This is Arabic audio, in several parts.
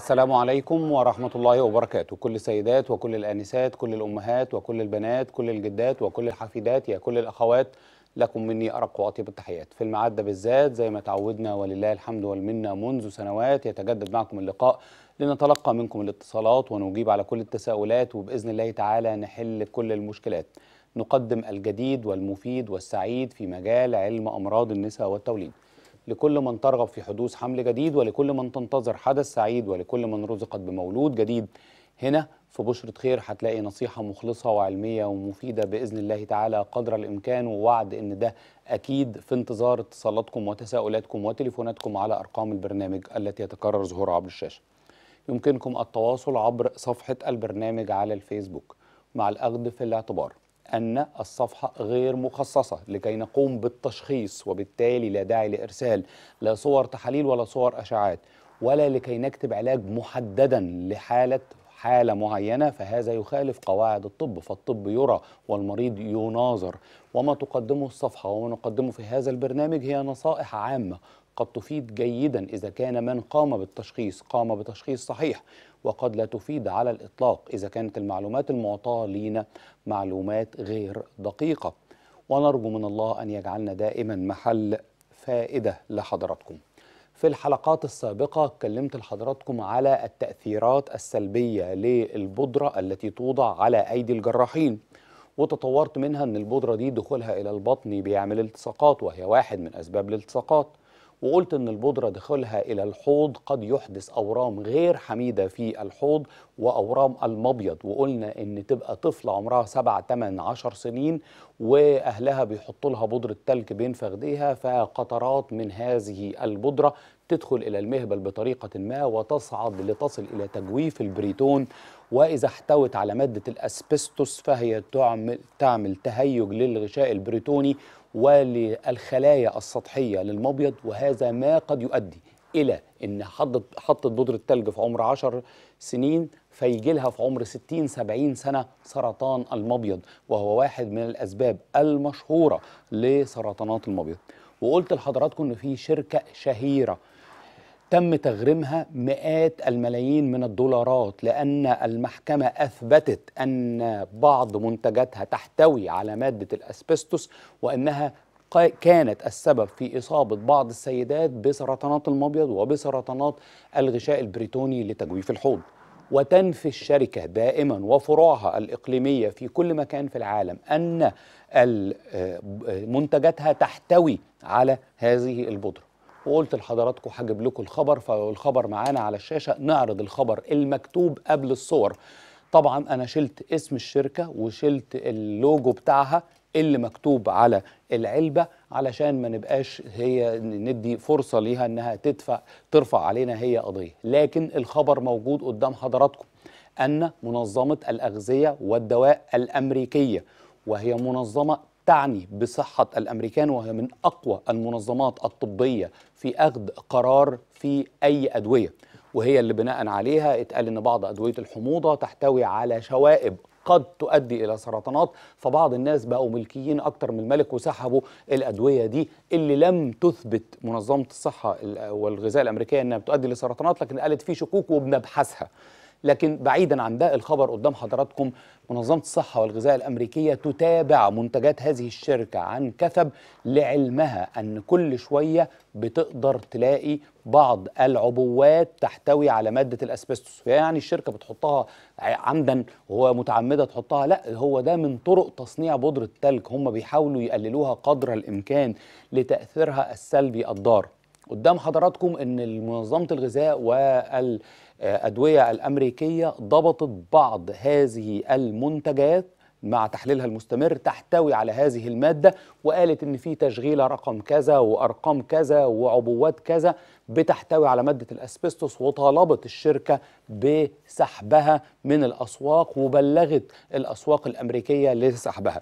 السلام عليكم ورحمة الله وبركاته كل السيدات وكل الآنسات كل الأمهات وكل البنات كل الجدات وكل الحفيدات يا كل الأخوات لكم مني أرق وأطيب التحيات في المعدة بالذات زي ما تعودنا ولله الحمد والمنة منذ سنوات يتجدد معكم اللقاء لنتلقى منكم الاتصالات ونجيب على كل التساؤلات وبإذن الله تعالى نحل كل المشكلات نقدم الجديد والمفيد والسعيد في مجال علم أمراض النساء والتوليد لكل من ترغب في حدوث حمل جديد ولكل من تنتظر حدث سعيد ولكل من رزقت بمولود جديد هنا في بشرة خير هتلاقي نصيحة مخلصة وعلمية ومفيدة بإذن الله تعالى قدر الإمكان ووعد إن ده أكيد في انتظار اتصالاتكم وتساؤلاتكم وتليفوناتكم على أرقام البرنامج التي يتكرر ظهورها عبر الشاشة يمكنكم التواصل عبر صفحة البرنامج على الفيسبوك مع الأخذ في الاعتبار أن الصفحة غير مخصصة لكي نقوم بالتشخيص وبالتالي لا داعي لإرسال لا صور تحاليل ولا صور أشعات ولا لكي نكتب علاج محددا لحالة حالة معينة فهذا يخالف قواعد الطب فالطب يرى والمريض يناظر وما تقدمه الصفحة وما نقدمه في هذا البرنامج هي نصائح عامة قد تفيد جيدا إذا كان من قام بالتشخيص قام بتشخيص صحيح وقد لا تفيد على الإطلاق إذا كانت المعلومات المعطاة لينا معلومات غير دقيقة ونرجو من الله أن يجعلنا دائما محل فائدة لحضراتكم في الحلقات السابقة اتكلمت لحضراتكم على التأثيرات السلبية للبودرة التي توضع على أيدي الجراحين وتطورت منها أن البودرة دي دخولها إلى البطن بيعمل التصاقات وهي واحد من أسباب الالتصاقات وقلت ان البودره دخولها الى الحوض قد يحدث اورام غير حميده في الحوض واورام المبيض وقلنا ان تبقى طفله عمرها 7 8 10 سنين واهلها بيحطوا لها بودره تلك بين فخديها فقطرات من هذه البودره تدخل إلى المهبل بطريقة ما وتصعد لتصل إلى تجويف البريتون وإذا احتوت على مادة الأسبستوس فهي تعمل, تعمل تهيج للغشاء البريتوني وللخلايا السطحية للمبيض وهذا ما قد يؤدي إلى أن حطت, حطت بودرة تلج في عمر 10 سنين فيجي لها في عمر 60 70 سنة سرطان المبيض وهو واحد من الأسباب المشهورة لسرطانات المبيض وقلت لحضراتكم أن في شركة شهيرة تم تغريمها مئات الملايين من الدولارات لأن المحكمة أثبتت أن بعض منتجاتها تحتوي على مادة الأسبستوس وأنها كانت السبب في إصابة بعض السيدات بسرطانات المبيض وبسرطانات الغشاء البريتوني لتجويف الحوض وتنفي الشركة دائما وفروعها الإقليمية في كل مكان في العالم أن آه، منتجاتها تحتوي على هذه البودرة وقلت لحضراتكم هجيب لكم الخبر فالخبر معانا على الشاشه نعرض الخبر المكتوب قبل الصور طبعا انا شلت اسم الشركه وشلت اللوجو بتاعها اللي مكتوب على العلبه علشان ما نبقاش هي ندي فرصه ليها انها تدفع ترفع علينا هي قضيه لكن الخبر موجود قدام حضراتكم ان منظمه الاغذيه والدواء الامريكيه وهي منظمه تعني بصحة الأمريكان وهي من أقوى المنظمات الطبية في أخذ قرار في أي أدوية وهي اللي بناء عليها اتقال أن بعض أدوية الحموضة تحتوي على شوائب قد تؤدي الى سرطانات فبعض الناس بقوا ملكيين اكتر من الملك وسحبوا الادويه دي اللي لم تثبت منظمه الصحه والغذاء الامريكيه انها بتؤدي لسرطانات لكن قالت في شكوك وبنبحثها لكن بعيدا عن ده الخبر قدام حضراتكم منظمة الصحة والغذاء الأمريكية تتابع منتجات هذه الشركة عن كثب لعلمها أن كل شوية بتقدر تلاقي بعض العبوات تحتوي على مادة الأسبستوس يعني الشركة بتحطها عمدا ومتعمدة تحطها لا هو ده من طرق تصنيع بودرة التلج هم بيحاولوا يقللوها قدر الإمكان لتأثيرها السلبي الضار قدام حضراتكم ان منظمه الغذاء وال أدوية الأمريكية ضبطت بعض هذه المنتجات مع تحليلها المستمر تحتوي على هذه المادة وقالت إن في تشغيلة رقم كذا وأرقام كذا وعبوات كذا بتحتوي على مادة الأسبستوس وطالبت الشركة بسحبها من الأسواق وبلغت الأسواق الأمريكية لسحبها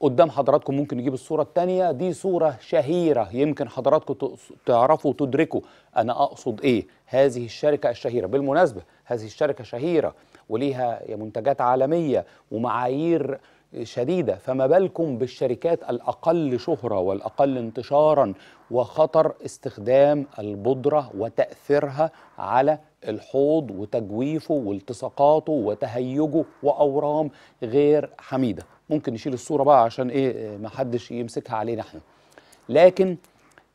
قدام حضراتكم ممكن نجيب الصورة الثانية دي صورة شهيرة يمكن حضراتكم تعرفوا تدركوا أنا أقصد إيه هذه الشركة الشهيرة بالمناسبة هذه الشركة شهيرة وليها منتجات عالمية ومعايير شديدة فما بالكم بالشركات الأقل شهرة والأقل انتشارا وخطر استخدام البودرة وتأثيرها على الحوض وتجويفه والتصاقاته وتهيجه وأورام غير حميدة ممكن نشيل الصوره بقى عشان ايه ما حدش يمسكها علينا احنا لكن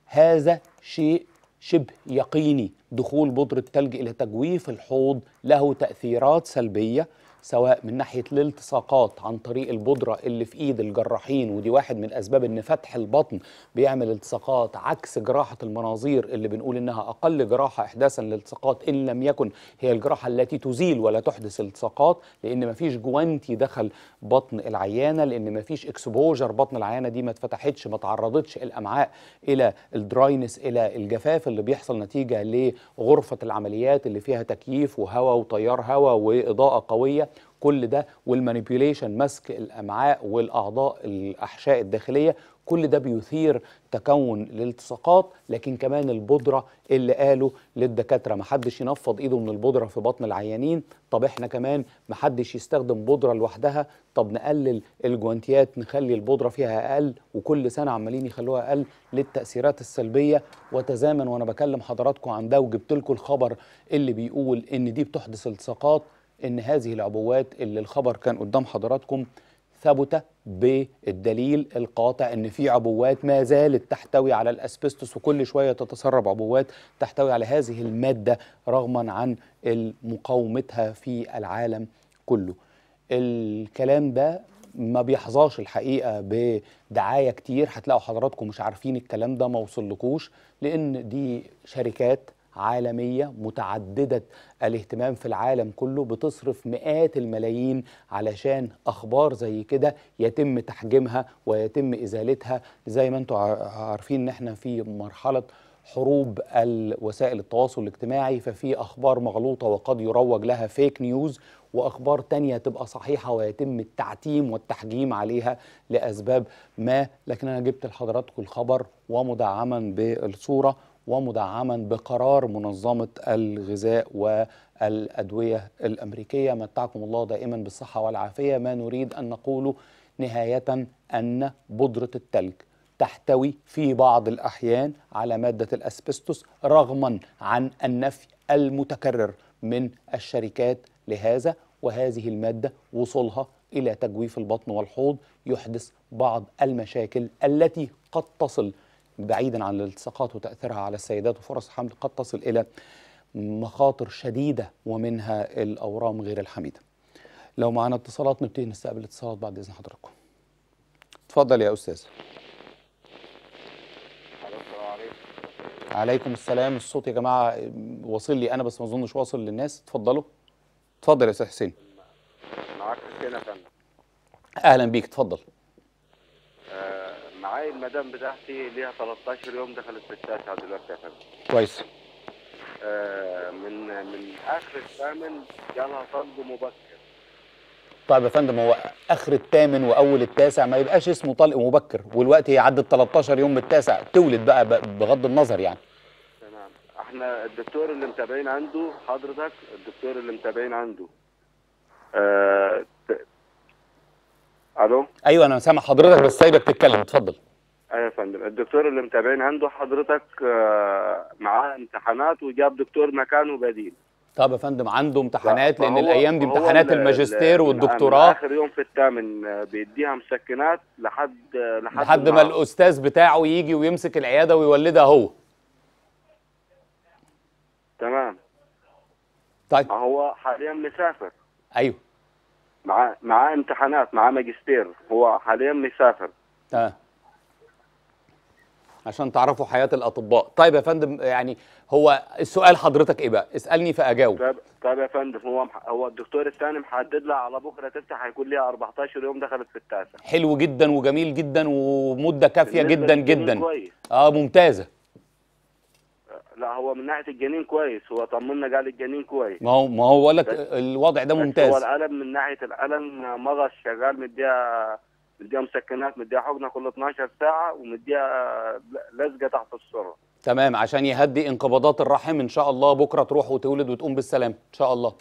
هذا شيء شبه يقيني دخول بودرة تلج إلى تجويف الحوض له تأثيرات سلبية سواء من ناحيه الالتصاقات عن طريق البودره اللي في ايد الجراحين ودي واحد من اسباب ان فتح البطن بيعمل التصاقات عكس جراحه المناظير اللي بنقول انها اقل جراحه احداثا للالتصاقات ان لم يكن هي الجراحه التي تزيل ولا تحدث التصاقات لان مفيش جوانتي دخل بطن العيانه لان مفيش اكسبوجر بطن العيانه دي ما اتفتحتش ما تعرضتش الامعاء الى الدراينس الى الجفاف اللي بيحصل نتيجه لغرفه العمليات اللي فيها تكييف وهواء وتيار هواء واضاءه قويه كل ده والمانيبيوليشن مسك الامعاء والاعضاء الاحشاء الداخليه كل ده بيثير تكون الالتصاقات لكن كمان البودره اللي قالوا للدكاتره محدش ينفض ايده من البودره في بطن العيانين طب احنا كمان محدش يستخدم بودره لوحدها طب نقلل الجوانتيات نخلي البودره فيها اقل وكل سنه عمالين يخلوها اقل للتاثيرات السلبيه وتزامن وانا بكلم حضراتكم عن ده وجبت لكم الخبر اللي بيقول ان دي بتحدث التصاقات ان هذه العبوات اللي الخبر كان قدام حضراتكم ثبت بالدليل القاطع ان في عبوات ما زالت تحتوي على الاسبستوس وكل شويه تتسرب عبوات تحتوي على هذه الماده رغما عن مقاومتها في العالم كله. الكلام ده ما بيحظاش الحقيقه بدعايه كتير هتلاقوا حضراتكم مش عارفين الكلام ده ما وصلكوش لان دي شركات عالمية متعددة الاهتمام في العالم كله بتصرف مئات الملايين علشان أخبار زي كده يتم تحجيمها ويتم إزالتها زي ما انتم عارفين ان احنا في مرحلة حروب وسائل التواصل الاجتماعي ففي أخبار مغلوطة وقد يروج لها فيك نيوز وأخبار تانية تبقى صحيحة ويتم التعتيم والتحجيم عليها لأسباب ما لكن أنا جبت لحضراتكم الخبر ومدعما بالصورة ومدعما بقرار منظمة الغذاء والأدوية الأمريكية متعكم الله دائما بالصحة والعافية ما نريد أن نقوله نهاية أن بودرة التلج تحتوي في بعض الأحيان على مادة الأسبستوس رغما عن النفي المتكرر من الشركات لهذا وهذه المادة وصولها إلى تجويف البطن والحوض يحدث بعض المشاكل التي قد تصل بعيدا عن الالتصاقات وتأثيرها على السيدات وفرص الحمل قد تصل إلى مخاطر شديدة ومنها الأورام غير الحميدة لو معنا اتصالات نبتدي نستقبل اتصالات بعد إذن حضراتكم اتفضل يا أستاذ عليكم السلام الصوت يا جماعة واصل لي أنا بس ما أظنش واصل للناس اتفضلوا اتفضل يا أستاذ حسين معاك حسين يا فندم أهلا بيك اتفضل معايا المدام بتاعتي ليها 13 يوم دخلت في التاسع دلوقتي يا فندم كويس آه، من من اخر الثامن جالها طلب مبكر طيب يا فندم هو اخر الثامن واول التاسع ما يبقاش اسمه طلق مبكر والوقت هي عدت 13 يوم التاسع تولد بقى بغض النظر يعني تمام احنا الدكتور اللي متابعين عنده حضرتك الدكتور اللي متابعين عنده آه الو ايوه انا سامع حضرتك بس سايبك تتكلم اتفضل ايوه يا فندم الدكتور اللي متابعين عنده حضرتك آه، معاه امتحانات وجاب دكتور مكانه بديل طب يا فندم عنده امتحانات لان الايام دي امتحانات الماجستير والدكتوراه اخر يوم في الثامن آه، بيديها مسكنات لحد لحد, لحد ما الاستاذ بتاعه يجي ويمسك العياده ويولدها هو تمام طيب هو حاليا مسافر ايوه معاه معاه امتحانات معاه ماجستير هو حاليا مسافر اه عشان تعرفوا حياه الاطباء طيب يا فندم يعني هو السؤال حضرتك ايه بقى اسالني فاجاوب طيب طيب يا فندم هو هو الدكتور الثاني محدد لها على بكره تفتح هيكون ليها 14 يوم دخلت في التاسع حلو جدا وجميل جدا ومده كافيه جدا جدا كويس. اه ممتازه لا هو من ناحيه الجنين كويس هو طمنا قال الجنين كويس ما هو ما هو بقول لك الوضع ده ممتاز هو الالم من ناحيه الالم مغص شغال مديها مديها مسكنات مديها حقنه كل 12 ساعه ومديها لزقه تحت السره تمام عشان يهدي انقباضات الرحم ان شاء الله بكره تروح وتولد وتقوم بالسلام ان شاء الله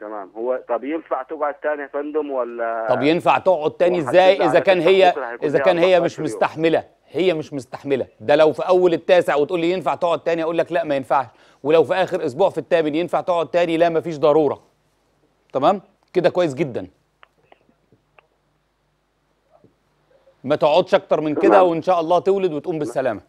تمام هو طب ينفع تقعد تاني يا فندم ولا طب ينفع تقعد تاني ازاي اذا كان هي اذا كان هي مش مستحمله هي مش مستحمله ده لو في اول التاسع وتقول لي ينفع تقعد تاني اقول لك لا ما ينفعش ولو في اخر اسبوع في الثامن ينفع تقعد تاني لا مفيش ضروره تمام كده كويس جدا ما تقعدش اكتر من كده وان شاء الله تولد وتقوم بالسلامه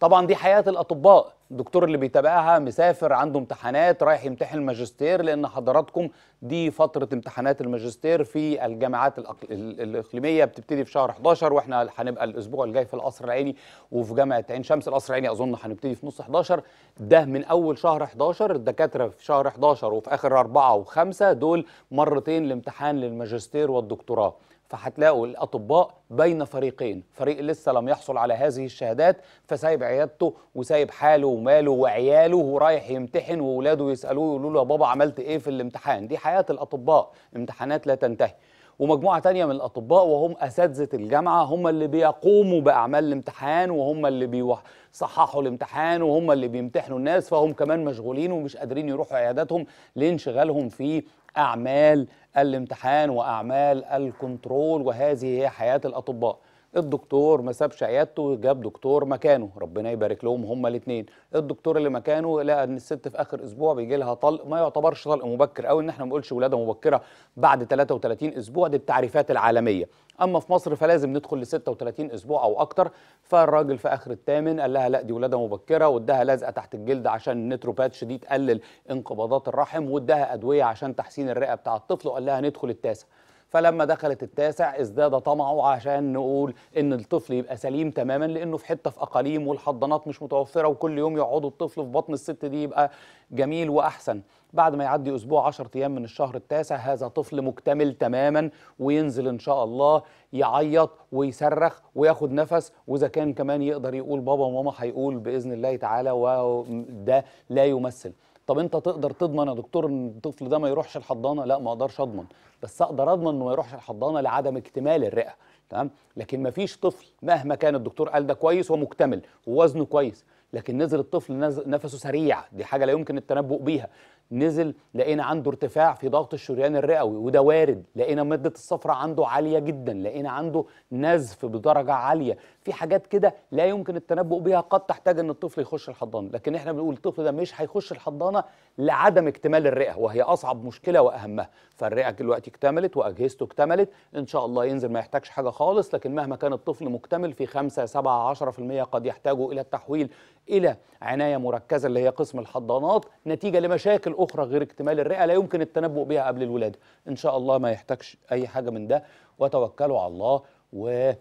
طبعا دي حياه الاطباء الدكتور اللي بيتابعها مسافر عنده امتحانات رايح يمتحن الماجستير لان حضراتكم دي فتره امتحانات الماجستير في الجامعات الاقليميه بتبتدي في شهر 11 واحنا هنبقى الاسبوع الجاي في القصر العيني وفي جامعه عين شمس القصر العيني اظن هنبتدي في نص 11 ده من اول شهر 11 الدكاتره في شهر 11 وفي اخر 4 و5 دول مرتين الامتحان للماجستير والدكتوراه فهتلاقوا الاطباء بين فريقين فريق لسه لم يحصل على هذه الشهادات فسايب عيادته وسايب حاله وماله وعياله ورايح يمتحن واولاده يسالوه يقولوا له يا بابا عملت ايه في الامتحان دي حياه الاطباء امتحانات لا تنتهي ومجموعة تانية من الأطباء وهم أساتذة الجامعة هم اللي بيقوموا بأعمال الامتحان وهم اللي بيصححوا الامتحان وهم اللي بيمتحنوا الناس فهم كمان مشغولين ومش قادرين يروحوا عياداتهم لانشغالهم في أعمال الامتحان وأعمال الكنترول وهذه هي حياة الأطباء الدكتور ما سابش عيادته جاب دكتور مكانه ربنا يبارك لهم هما الاثنين الدكتور اللي مكانه لقى ان الست في اخر اسبوع بيجي لها طلق ما يعتبرش طلق مبكر قوي ان احنا ما نقولش ولاده مبكره بعد 33 اسبوع دي التعريفات العالميه اما في مصر فلازم ندخل ل 36 اسبوع او اكتر فالراجل في اخر الثامن قال لها لا دي ولاده مبكره واداها لزقه تحت الجلد عشان النتروباتش دي تقلل انقباضات الرحم واداها ادويه عشان تحسين الرئه بتاع الطفل وقال لها ندخل التاسع فلما دخلت التاسع ازداد طمعه عشان نقول ان الطفل يبقى سليم تماما لانه في حته في اقاليم والحضانات مش متوفره وكل يوم يقعدوا الطفل في بطن الست دي يبقى جميل واحسن بعد ما يعدي اسبوع 10 ايام من الشهر التاسع هذا طفل مكتمل تماما وينزل ان شاء الله يعيط ويصرخ وياخد نفس واذا كان كمان يقدر يقول بابا وماما هيقول باذن الله تعالى وده لا يمثل طب انت تقدر تضمن يا دكتور ان الطفل ده ما يروحش الحضانه لا ما اقدرش اضمن بس اقدر اضمن انه ما يروحش الحضانه لعدم اكتمال الرئه تمام لكن ما فيش طفل مهما كان الدكتور قال ده كويس ومكتمل ووزنه كويس لكن نزل الطفل نفسه سريع دي حاجه لا يمكن التنبؤ بيها نزل لقينا عنده ارتفاع في ضغط الشريان الرئوي وده وارد لقينا مده الصفرة عنده عاليه جدا لقينا عنده نزف بدرجه عاليه في حاجات كده لا يمكن التنبؤ بها قد تحتاج ان الطفل يخش الحضانه لكن احنا بنقول الطفل ده مش هيخش الحضانه لعدم اكتمال الرئه وهي اصعب مشكله واهمها فالرئه دلوقتي اكتملت واجهزته اكتملت ان شاء الله ينزل ما يحتاجش حاجه خالص لكن مهما كان الطفل مكتمل في 5 7 10% قد يحتاجوا الى التحويل الى عنايه مركزه اللي هي قسم الحضانات نتيجه لمشاكل أخرى غير اكتمال الرئة لا يمكن التنبؤ بها قبل الولادة إن شاء الله ما يحتاجش أي حاجة من ده وتوكلوا على الله و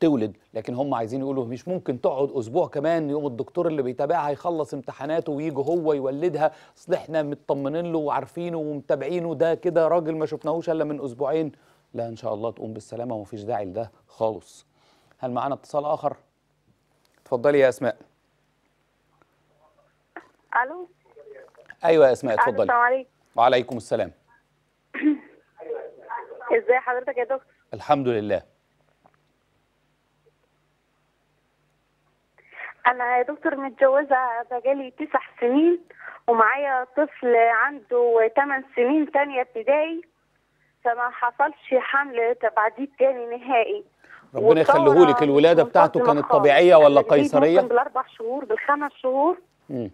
تولد لكن هم عايزين يقولوا مش ممكن تقعد اسبوع كمان يوم الدكتور اللي بيتابعها يخلص امتحاناته ويجي هو يولدها اصل احنا مطمنين له وعارفينه ومتابعينه ده كده راجل ما شفناهوش الا من اسبوعين لا ان شاء الله تقوم بالسلامه ومفيش داعي لده خالص هل معانا اتصال اخر اتفضلي يا اسماء الو ايوه يا اسماء اتفضلي السلام عليكم وعليكم السلام ازاي حضرتك يا دكتور الحمد لله انا يا دكتور متجوزه بقالي تسع سنين ومعايا طفل عنده 8 سنين ثانيه ابتدائي فما حصلش حمل تبعديد تاني نهائي ربنا يخليهولك الولاده بتاعته كانت طبيعيه ولا يعني قيصريه؟ بالاربع شهور بالخمس شهور امم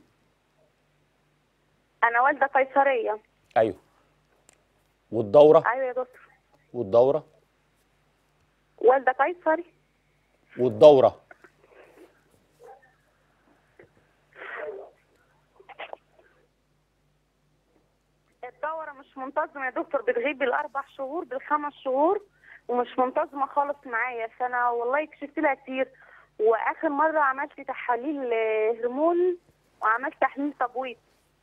انا والده قيصريه ايوه والدوره ايوه يا دكتور والدوره والده قيصري والدوره الدوره مش منتظمه يا دكتور بتغيب بالاربع شهور بالخمس شهور ومش منتظمه خالص معايا فانا والله كشفت لها كتير واخر مره عملت تحاليل آه، هرمون وعملت تحليل تبويض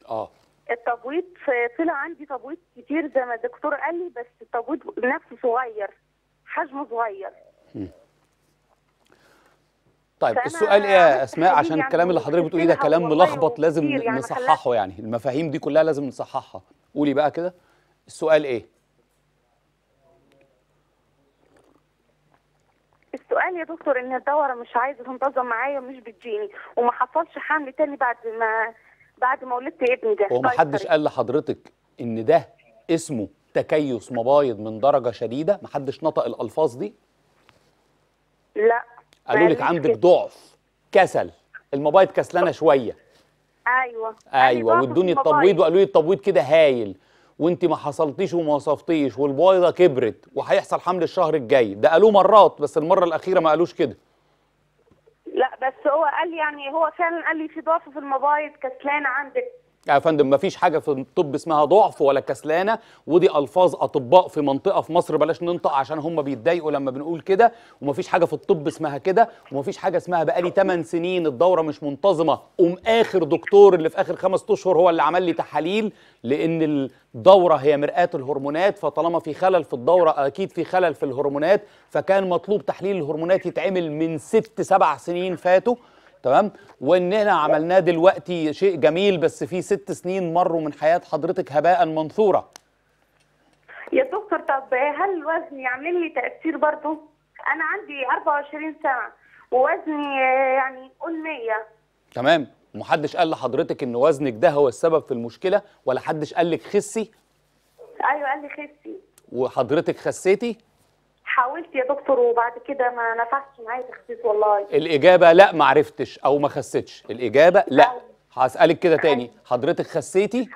اه التبويض طلع عندي تبويض كتير زي ما الدكتور قال لي بس التبويض نفسه صغير حجمه صغير طيب السؤال ايه يا اسماء عشان يعني الكلام اللي حضرتك بتقوليه ده كلام ملخبط طيب لازم يعني نصححه يعني المفاهيم دي كلها لازم نصححها قولي بقى كده السؤال ايه السؤال يا دكتور ان الدوره مش عايزه تنتظم معايا مش بتجيني وما حصلش حمل تاني بعد ما بعد ما ولدت ابني طيب ده هو محدش قال لحضرتك ان ده اسمه تكيس مبايض من درجه شديده محدش نطق الالفاظ دي لا قالوا لك عندك ضعف كسل المبايض كسلانه شويه ايوه ايوه وادوني التبويض وقالوا لي التبويض كده هايل وانت ما حصلتيش وما وصفتيش والبويضه كبرت وهيحصل حمل الشهر الجاي ده قالوه مرات بس المره الاخيره ما قالوش كده لا بس هو قال يعني هو فعلا قال لي في ضعف في المبايض كسلان عندك يا فندم مفيش حاجه في الطب اسمها ضعف ولا كسلانه ودي الفاظ اطباء في منطقه في مصر بلاش ننطق عشان هم بيتضايقوا لما بنقول كده ومفيش حاجه في الطب اسمها كده ومفيش حاجه اسمها بقالي 8 سنين الدوره مش منتظمه قوم اخر دكتور اللي في اخر خمس اشهر هو اللي عمل لي تحاليل لان الدوره هي مرآه الهرمونات فطالما في خلل في الدوره اكيد في خلل في الهرمونات فكان مطلوب تحليل الهرمونات يتعمل من ست سبع سنين فاتوا تمام وان احنا عملناه دلوقتي شيء جميل بس في ست سنين مروا من حياه حضرتك هباء منثوره يا دكتور طب هل الوزن يعمل لي تاثير برضه انا عندي 24 سنه ووزني يعني قول 100 تمام ومحدش قال لحضرتك ان وزنك ده هو السبب في المشكله ولا حدش قال لك خسي ايوه قال لي خسي وحضرتك خسيتي حاولت يا دكتور وبعد كده ما نفعش معايا تخسيس والله الاجابه لا ما عرفتش او ما خسيتش الاجابه لا هسالك كده تاني حضرتك خسيتي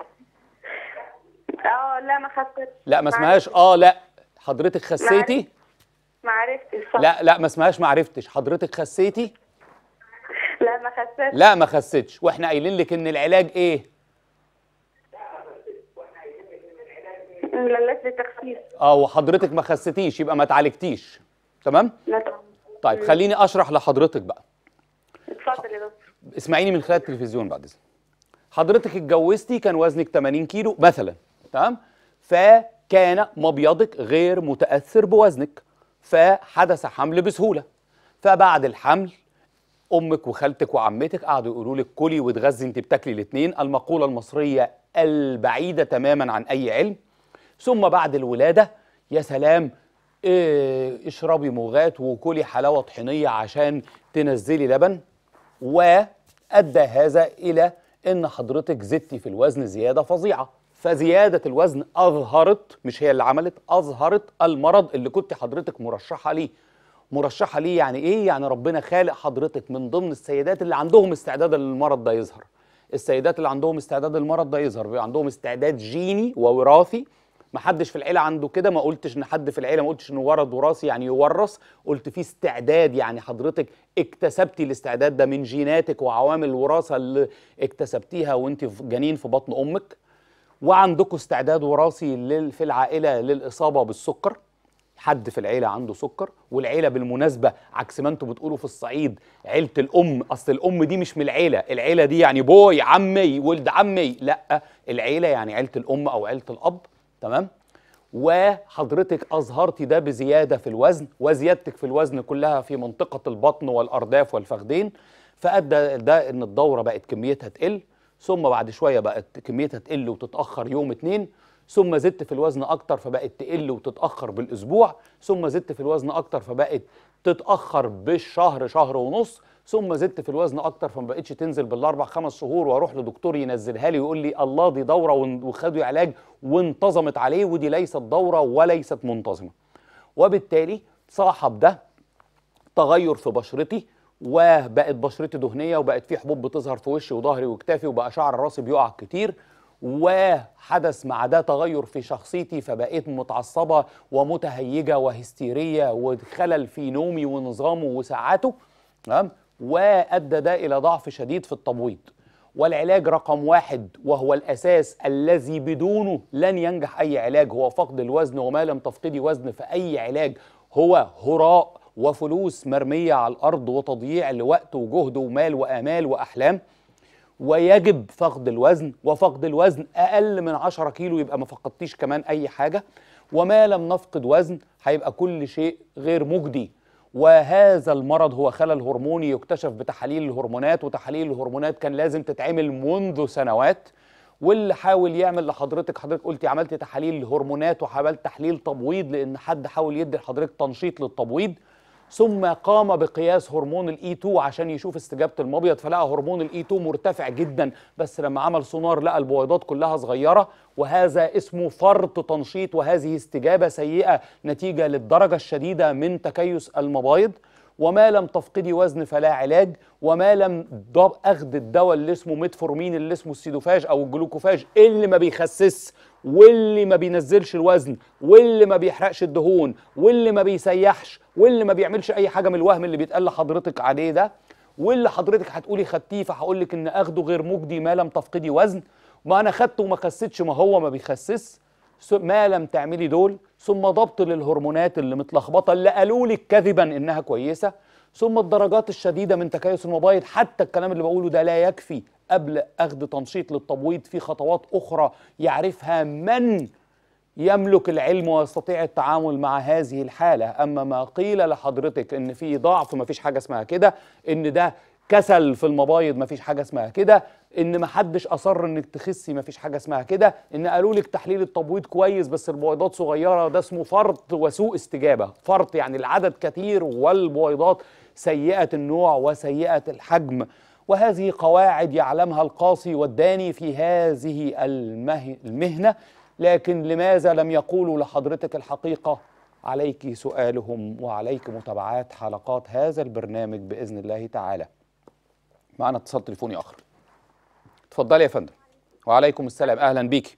اه لا ما خسيتش لا ما اسمهاش اه لا حضرتك خسيتي ما عرفتش لا لا ما اسمهاش ما عرفتش حضرتك خسيتي لا ما خسيتش لا ما خسيتش واحنا قايلين لك ان العلاج ايه للتخسيس اه وحضرتك ما خستيش يبقى ما اتعالجتيش تمام لا طبعا طيب خليني اشرح لحضرتك بقى اتفضل يا دكتور اسمعيني من خلال التلفزيون بعد اذنك حضرتك اتجوزتي كان وزنك 80 كيلو مثلا تمام فكان مبيضك غير متاثر بوزنك فحدث حمل بسهوله فبعد الحمل امك وخالتك وعمتك قعدوا يقولوا لك كلي وتغذي انت بتاكلي الاثنين المقوله المصريه البعيده تماما عن اي علم ثم بعد الولادة يا سلام إيه اشربي موغات وكلي حلاوة طحينية عشان تنزلي لبن وأدى هذا إلى إن حضرتك زدتي في الوزن زيادة فظيعة فزيادة الوزن أظهرت مش هي اللي عملت أظهرت المرض اللي كنت حضرتك مرشحة ليه مرشحة ليه يعني إيه؟ يعني ربنا خالق حضرتك من ضمن السيدات اللي عندهم استعداد للمرض ده يظهر السيدات اللي عندهم استعداد للمرض ده يظهر بيبقى عندهم استعداد جيني ووراثي ما حدش في العيله عنده كده ما قلتش ان حد في العيله ما قلتش انه ورد وراثي يعني يورث قلت في استعداد يعني حضرتك اكتسبتي الاستعداد ده من جيناتك وعوامل الوراثه اللي اكتسبتيها وانت جنين في بطن امك وعندكم استعداد وراثي في العائله للاصابه بالسكر حد في العيله عنده سكر والعيله بالمناسبه عكس ما انتم بتقولوا في الصعيد عيله الام اصل الام دي مش من العيله العيله دي يعني بوي عمي ولد عمي لا العيله يعني عيله الام او عيله الاب تمام وحضرتك اظهرتي ده بزياده في الوزن وزيادتك في الوزن كلها في منطقه البطن والارداف والفخذين فادى ده ان الدوره بقت كميتها تقل ثم بعد شويه بقت كميتها تقل وتتاخر يوم اتنين ثم زدت في الوزن اكتر فبقت تقل وتتاخر بالاسبوع ثم زدت في الوزن اكتر فبقت تتاخر بالشهر شهر ونص ثم زدت في الوزن اكتر فما بقتش تنزل بالاربع خمس شهور واروح لدكتور ينزلها لي ويقول لي الله دي دوره وخدوا علاج وانتظمت عليه ودي ليست دوره وليست منتظمه وبالتالي صاحب ده تغير في بشرتي وبقت بشرتي دهنيه وبقت في حبوب بتظهر في وشي وظهري وكتافي وبقى شعر راسي بيقع كتير وحدث مع ده تغير في شخصيتي فبقيت متعصبه ومتهيجه وهستيريه وخلل في نومي ونظامه وساعاته تمام وأدى ده إلى ضعف شديد في التمويض والعلاج رقم واحد وهو الأساس الذي بدونه لن ينجح أي علاج هو فقد الوزن وما لم تفقدي وزن في أي علاج هو هراء وفلوس مرمية على الأرض وتضييع لوقت وجهد ومال وآمال وأحلام ويجب فقد الوزن وفقد الوزن أقل من 10 كيلو يبقى ما فقدتيش كمان أي حاجة وما لم نفقد وزن هيبقى كل شيء غير مجدي وهذا المرض هو خلل هرموني يكتشف بتحاليل الهرمونات وتحاليل الهرمونات كان لازم تتعمل منذ سنوات واللي حاول يعمل لحضرتك حضرتك قلتي عملت تحاليل هرمونات وحاولت تحليل تبويض لان حد حاول يدي لحضرتك تنشيط للتبويض ثم قام بقياس هرمون الاي 2 e عشان يشوف استجابه المبيض فلقى هرمون الاي 2 e مرتفع جدا بس لما عمل سونار لقى البويضات كلها صغيره وهذا اسمه فرط تنشيط وهذه استجابه سيئه نتيجه للدرجه الشديده من تكيس المبايض وما لم تفقدي وزن فلا علاج وما لم اخذ الدواء اللي اسمه ميتفورمين اللي اسمه السيدوفاج او الجلوكوفاج اللي ما بيخسس واللي ما بينزلش الوزن واللي ما بيحرقش الدهون واللي ما بيسيحش واللي ما بيعملش اي حاجه من الوهم اللي بيتقال لحضرتك عليه ده واللي حضرتك هتقولي خدتيه فهقول لك ان اخده غير مجدي ما لم تفقدي وزن ما انا خدته وما خسيتش ما هو ما بيخسس ما لم تعملي دول ثم ضبط للهرمونات اللي متلخبطه اللي قالوا لك كذبا انها كويسه ثم الدرجات الشديده من تكيس المبايض حتى الكلام اللي بقوله ده لا يكفي قبل أخذ تنشيط للتبويض في خطوات أخرى يعرفها من يملك العلم ويستطيع التعامل مع هذه الحالة أما ما قيل لحضرتك إن في ضعف ما فيش حاجة اسمها كده إن ده كسل في المبايض ما فيش حاجة اسمها كده ان ما حدش اصر انك تخسي ما فيش حاجه اسمها كده ان قالوا لك تحليل التبويض كويس بس البويضات صغيره ده اسمه فرط وسوء استجابه فرط يعني العدد كتير والبويضات سيئه النوع وسيئه الحجم وهذه قواعد يعلمها القاصي والداني في هذه المهنة لكن لماذا لم يقولوا لحضرتك الحقيقة عليك سؤالهم وعليك متابعات حلقات هذا البرنامج بإذن الله تعالى معنا اتصال تليفوني آخر اتفضلي يا فندم وعليكم السلام أهلا بيكي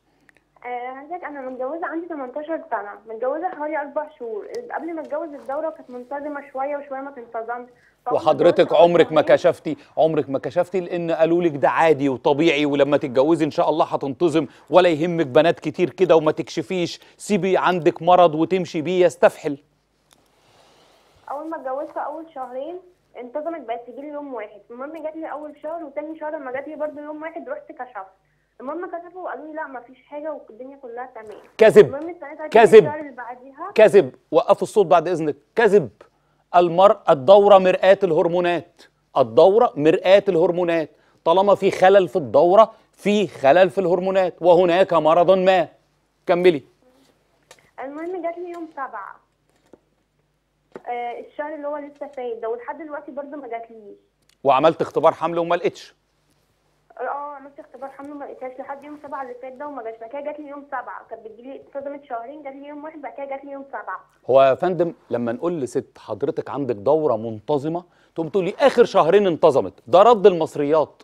آه، انا متجوزه عندي 18 سنه متجوزه حوالي اربع شهور قبل ما اتجوز الدوره كانت منتظمه شويه وشويه ما تنتظمش وحضرتك عمرك ما كشفتي عمرك ما كشفتي لان قالوا لك ده عادي وطبيعي ولما تتجوزي ان شاء الله هتنتظم ولا يهمك بنات كتير كده وما تكشفيش سيبي عندك مرض وتمشي بيه يستفحل اول ما اتجوزت اول شهرين انتظمت بقت تجيلي يوم واحد المهم جات لي اول شهر وتاني شهر لما جات لي برضه يوم واحد رحت كشفت المهم كشفوا وقالوا لي لا مفيش حاجه والدنيا كلها تمام كذب كذب كذب وقفوا الصوت بعد اذنك كذب المرأة الدورة مرآة الهرمونات الدورة مرآة الهرمونات طالما في خلل في الدورة في خلل في الهرمونات وهناك مرض ما كملي المهم جات لي يوم سبعة آه الشهر اللي هو لسه فايت ده ولحد دلوقتي برضه ما جاتليش وعملت اختبار حمل وما لقيتش اه عملت اختبار حمل ما لقيتهاش لحد يوم سبعة اللي فات ده وما جاتش بعد كده جات لي يوم سبعة كانت بتجيلي اتصدمت شهرين جات لي يوم واحد بعد كده جات لي يوم سبعة هو يا فندم لما نقول لست حضرتك عندك دورة منتظمة تقوم تقول لي اخر شهرين انتظمت ده رد المصريات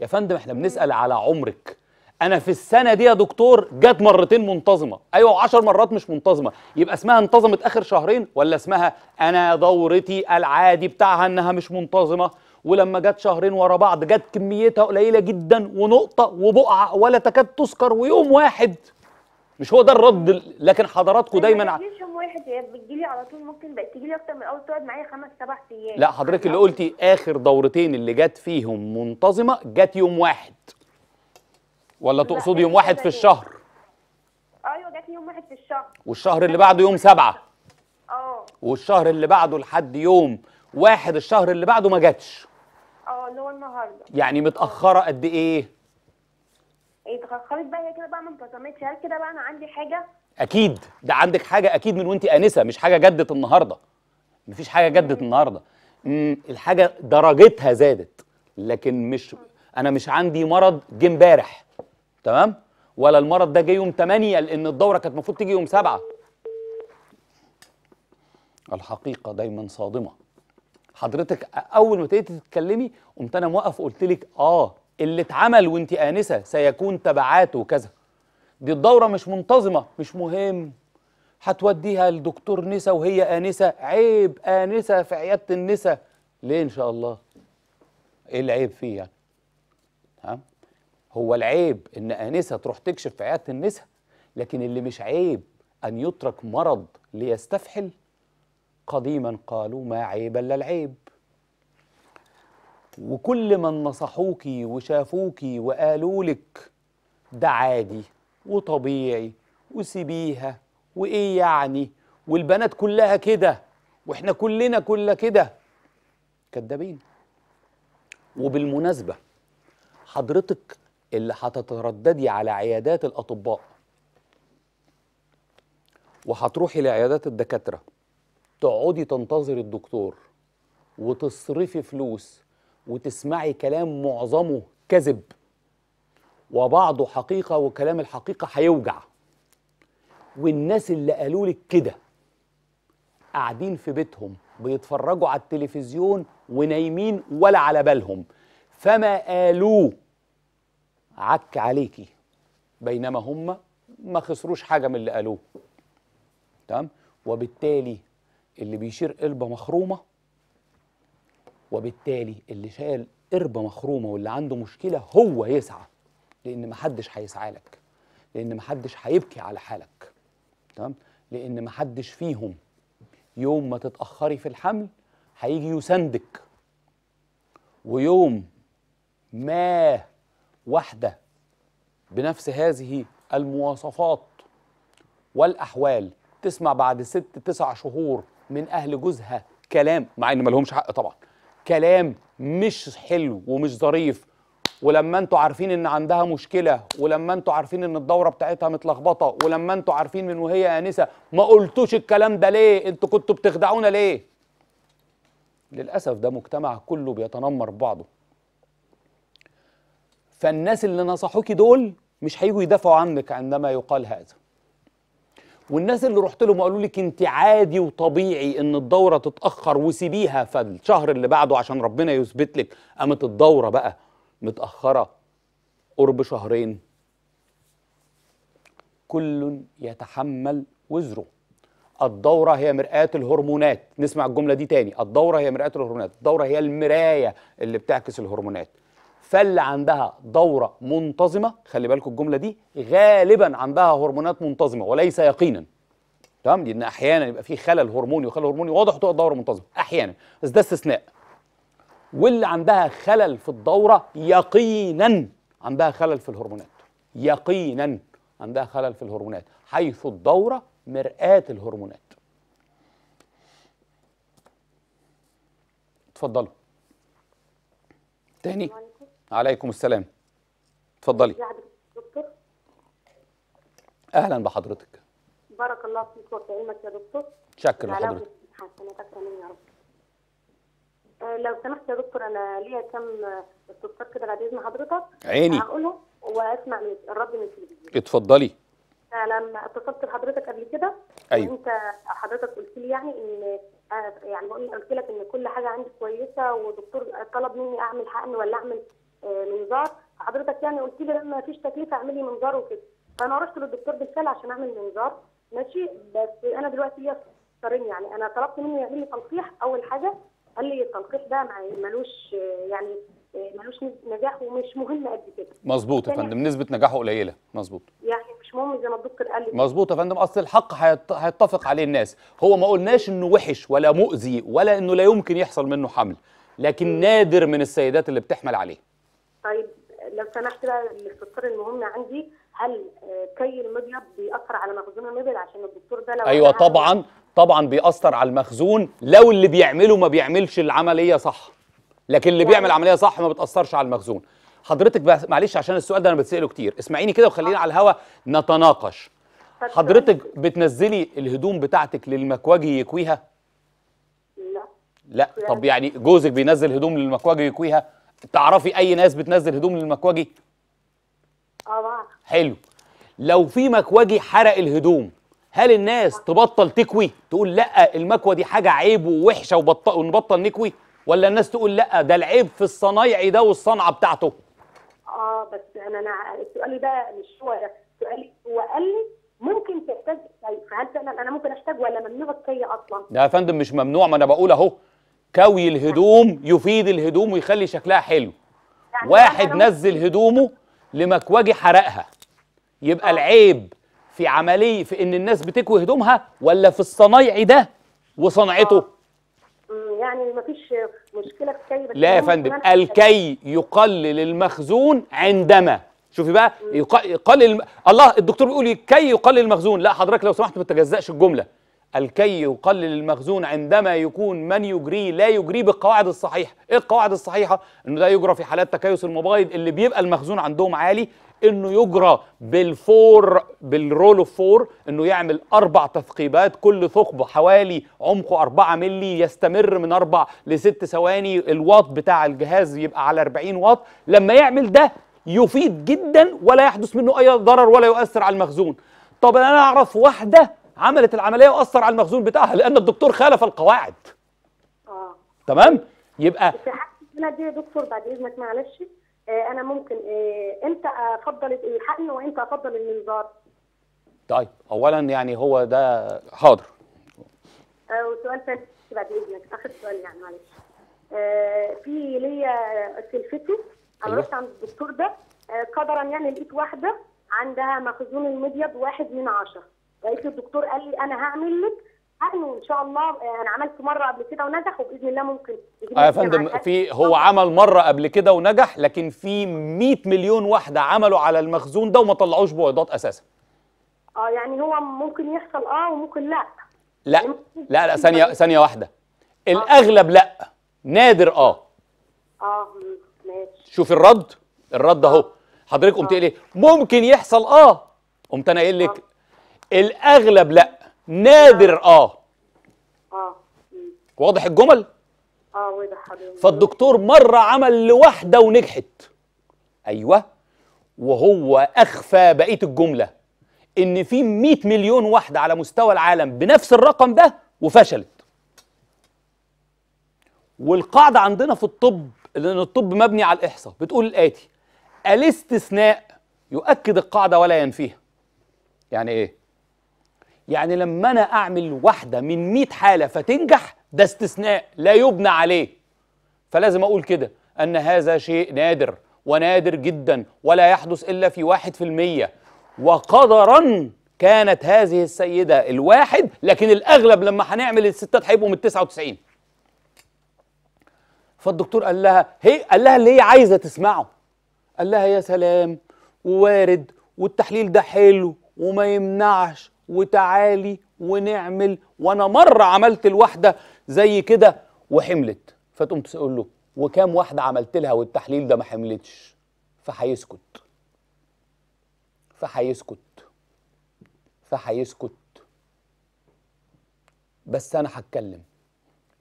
يا فندم احنا بنسأل على عمرك انا في السنه دي يا دكتور جت مرتين منتظمه ايوه 10 مرات مش منتظمه يبقى اسمها انتظمت اخر شهرين ولا اسمها انا دورتي العادي بتاعها انها مش منتظمه ولما جت شهرين ورا بعض جت كميتها قليله جدا ونقطه وبقعه ولا تكاد تذكر ويوم واحد مش هو ده الرد لكن حضراتكم أيوة، دايما ما بتجيليش يوم واحد هي بتجيلي على طول ممكن بقت تجيلي اكتر من الاول تقعد معايا خمس سبع ايام لا حضرتك اللي قلتي اخر دورتين اللي جت فيهم منتظمه جت يوم واحد ولا تقصدي يوم واحد في الشهر ايوه جت يوم واحد في الشهر والشهر اللي بعده يوم سبعة اه والشهر اللي بعده لحد يوم واحد الشهر اللي بعده ما جاتش اللي هو النهارده يعني متاخره قد ايه؟, إيه، اتاخرت بقى هي كده بقى ما انتظمتش هل كده بقى انا عندي حاجه؟ اكيد ده عندك حاجه اكيد من وانت انسه مش حاجه جدت النهارده مفيش حاجه جدت النهارده امم الحاجه درجتها زادت لكن مش انا مش عندي مرض جه امبارح تمام؟ ولا المرض ده جه يوم 8 لان الدوره كانت المفروض تيجي يوم 7 الحقيقه دايما صادمه حضرتك اول ما ابتديتي تتكلمي قمت انا موقف وقلت لك اه اللي اتعمل وانت انسه سيكون تبعاته وكذا دي الدوره مش منتظمه مش مهم هتوديها لدكتور نسا وهي انسه عيب انسه في عياده النسا ليه ان شاء الله ايه العيب فيه يعني ها هو العيب ان انسه تروح تكشف في عياده النسا لكن اللي مش عيب ان يترك مرض ليستفحل قديما قالوا ما عيب الا العيب وكل من نصحوكي وشافوكي وقالوا لك ده عادي وطبيعي وسيبيها وايه يعني والبنات كلها كده واحنا كلنا كلها كده كدابين وبالمناسبه حضرتك اللي هتترددي على عيادات الاطباء وهتروحي لعيادات الدكاتره تقعدي تنتظري الدكتور وتصرفي فلوس وتسمعي كلام معظمه كذب وبعضه حقيقه وكلام الحقيقه هيوجع والناس اللي قالوا لك كده قاعدين في بيتهم بيتفرجوا على التلفزيون ونايمين ولا على بالهم فما قالوه عك عليكي بينما هم ما خسروش حاجه من اللي قالوه تمام وبالتالي اللي بيشير قربة مخرومة وبالتالي اللي شايل قربة مخرومة واللي عنده مشكلة هو يسعى لأن محدش هيسعى لك لأن محدش هيبكي على حالك تمام لأن محدش فيهم يوم ما تتأخري في الحمل هيجي يساندك ويوم ما واحدة بنفس هذه المواصفات والأحوال تسمع بعد ست تسع شهور من اهل جوزها كلام مع ان ما لهمش حق طبعا كلام مش حلو ومش ظريف ولما انتوا عارفين ان عندها مشكله ولما انتوا عارفين ان الدوره بتاعتها متلخبطه ولما انتوا عارفين من وهي انسه ما قلتوش الكلام ده ليه انتوا كنتوا بتخدعونا ليه للاسف ده مجتمع كله بيتنمر ببعضه فالناس اللي نصحوكي دول مش هيجوا يدافعوا عنك عندما يقال هذا والناس اللي رحت لهم وقالوا لك انت عادي وطبيعي ان الدوره تتاخر وسيبيها فالشهر اللي بعده عشان ربنا يثبت لك قامت الدوره بقى متاخره قرب شهرين كل يتحمل وزره الدورة هي مرآة الهرمونات نسمع الجملة دي تاني الدورة هي مرآة الهرمونات الدورة هي المراية اللي بتعكس الهرمونات فاللي عندها دوره منتظمه خلي بالكم الجمله دي غالبا عندها هرمونات منتظمه وليس يقينا تمام لان احيانا يبقى في خلل هرموني وخلل هرموني واضح وتبقى الدوره منتظمه احيانا بس ده استثناء واللي عندها خلل في الدوره يقينا عندها خلل في الهرمونات يقينا عندها خلل في الهرمونات حيث الدوره مرآة الهرمونات اتفضلوا تاني عليكم السلام اتفضلي دكتور اهلا بحضرتك بارك الله فيك وفي علمك يا دكتور شكرا يعني لحضرتك آه، لو سمحت يا دكتور انا ليا كام استفسار كده بعد اذن حضرتك عيني هقوله واسمع من الرد من التلفزيون اتفضلي انا لما اتصلت بحضرتك قبل كده ايوه انت حضرتك قلت لي يعني ان آه، يعني بقول قلت لك ان كل حاجه عندي كويسه ودكتور طلب مني اعمل حقن ولا اعمل آه، منظار حضرتك يعني قلت لي لما فيش تكلفه اعملي منظار وكده فانا رحت للدكتور بالفعل عشان اعمل منظار ماشي بس انا دلوقتي صارين يعني انا طلبت منه يعمل لي تلقيح اول حاجه قال لي التلقيح ده ملوش آه، يعني آه، ملوش نجاح ومش مهم قد كده مظبوط يا فندم نسبه نجاحه قليله مظبوط يعني مش مهم زي ما الدكتور قال لي مظبوط يا فندم اصل الحق هيتفق عليه الناس هو ما قلناش انه وحش ولا مؤذي ولا انه لا يمكن يحصل منه حمل لكن نادر من السيدات اللي بتحمل عليه طيب لو سمحت بقى الاستفسار المهم عندي هل كي المبيض بيأثر على مخزون المبيض عشان الدكتور ده لو ايوه طبعا طبعا بيأثر على المخزون لو اللي بيعمله ما بيعملش العمليه صح لكن اللي يعني بيعمل عمليه صح ما بتأثرش على المخزون حضرتك معلش عشان السؤال ده انا بتسأله كتير اسمعيني كده وخلينا آه. على الهوا نتناقش حضرتك بتنزلي الهدوم بتاعتك للمكواجي يكويها لا لا طب يعني جوزك بينزل هدوم للمكواجي يكويها تعرفي اي ناس بتنزل هدوم للمكواجي اه حلو لو في مكواجي حرق الهدوم هل الناس تبطل تكوي تقول لا المكوى دي حاجه عيب ووحشه وبط... ونبطل نكوي ولا الناس تقول لا ده العيب في الصنايعي ده والصنعه بتاعته اه بس انا انا السؤال ده مش هو ده سؤالي هو قال لي ممكن تحتاج طيب، فهل فعلا انا ممكن احتاج ولا ممنوع الكي اصلا؟ لا يا فندم مش ممنوع ما انا بقول اهو كوي الهدوم يفيد الهدوم ويخلي شكلها حلو يعني واحد نزل هدومه لمكواجي حرقها يبقى آه. العيب في عمليه في ان الناس بتكوي هدومها ولا في الصنايعي ده وصنعته آه. يعني مفيش مشكله في كي لا يا فندم الكي يقلل المخزون عندما شوفي بقى يقلل الله الدكتور بيقول الكي يقلل المخزون لا حضرتك لو سمحت ما تجزقش الجمله الكي يقلل المخزون عندما يكون من يجريه لا يجريه بالقواعد الصحيحه، ايه القواعد الصحيحه؟ انه ده يجرى في حالات تكيس الموبايل اللي بيبقى المخزون عندهم عالي انه يجرى بالفور بالرول اوف فور انه يعمل اربع تثقيبات كل ثقب حوالي عمقه 4 ملي يستمر من اربع لست ثواني الواط بتاع الجهاز يبقى على 40 واط لما يعمل ده يفيد جدا ولا يحدث منه اي ضرر ولا يؤثر على المخزون طب انا اعرف واحده عملت العمليه واثر على المخزون بتاعها لان الدكتور خالف القواعد اه تمام يبقى في حاله الولد دي يا دكتور بعد اذنك معلش آه انا ممكن آه امتى افضل الحقن وامتى افضل المنظار طيب اولا يعني هو ده حاضر آه وسؤال ثاني بعد اذنك اخر سؤال يعني معلش آه، في ليا سلفتي انا أيوه. رحت عند الدكتور ده آه، قدرا يعني لقيت واحده عندها مخزون الميديا بواحد من عشره رئيس الدكتور قال لي انا هعمل لك حقن وان شاء الله انا عملت مره قبل كده ونجح وباذن الله ممكن اه يا فندم في هو عمل مره قبل كده ونجح لكن في 100 مليون واحده عملوا على المخزون ده وما طلعوش بويضات اساسا اه يعني هو ممكن يحصل اه وممكن لا لا لا لا ثانيه ثانيه واحده آه. الاغلب لا نادر اه اه ماشي شوف الرد الرد آه. اهو حضرتك قمت آه. ايه ممكن يحصل اه قمت انا قايل لك آه. الاغلب لا نادر اه اه واضح الجمل اه واضح فالدكتور مره عمل لوحده ونجحت ايوه وهو اخفى بقيه الجمله ان في 100 مليون واحده على مستوى العالم بنفس الرقم ده وفشلت والقاعده عندنا في الطب لان الطب مبني على الاحصاء بتقول الاتي الاستثناء يؤكد القاعده ولا ينفيها يعني ايه يعني لما انا اعمل واحده من 100 حاله فتنجح ده استثناء لا يبنى عليه فلازم اقول كده ان هذا شيء نادر ونادر جدا ولا يحدث الا في واحد في المية وقدرا كانت هذه السيده الواحد لكن الاغلب لما هنعمل الستات هيبقوا من 99 فالدكتور قال لها هي قال لها اللي هي عايزه تسمعه قال لها يا سلام ووارد والتحليل ده حلو وما يمنعش وتعالي ونعمل وانا مره عملت الواحده زي كده وحملت فتقوم تقول له وكام واحده عملت لها والتحليل ده ما حملتش فهيسكت فهيسكت فهيسكت بس انا هتكلم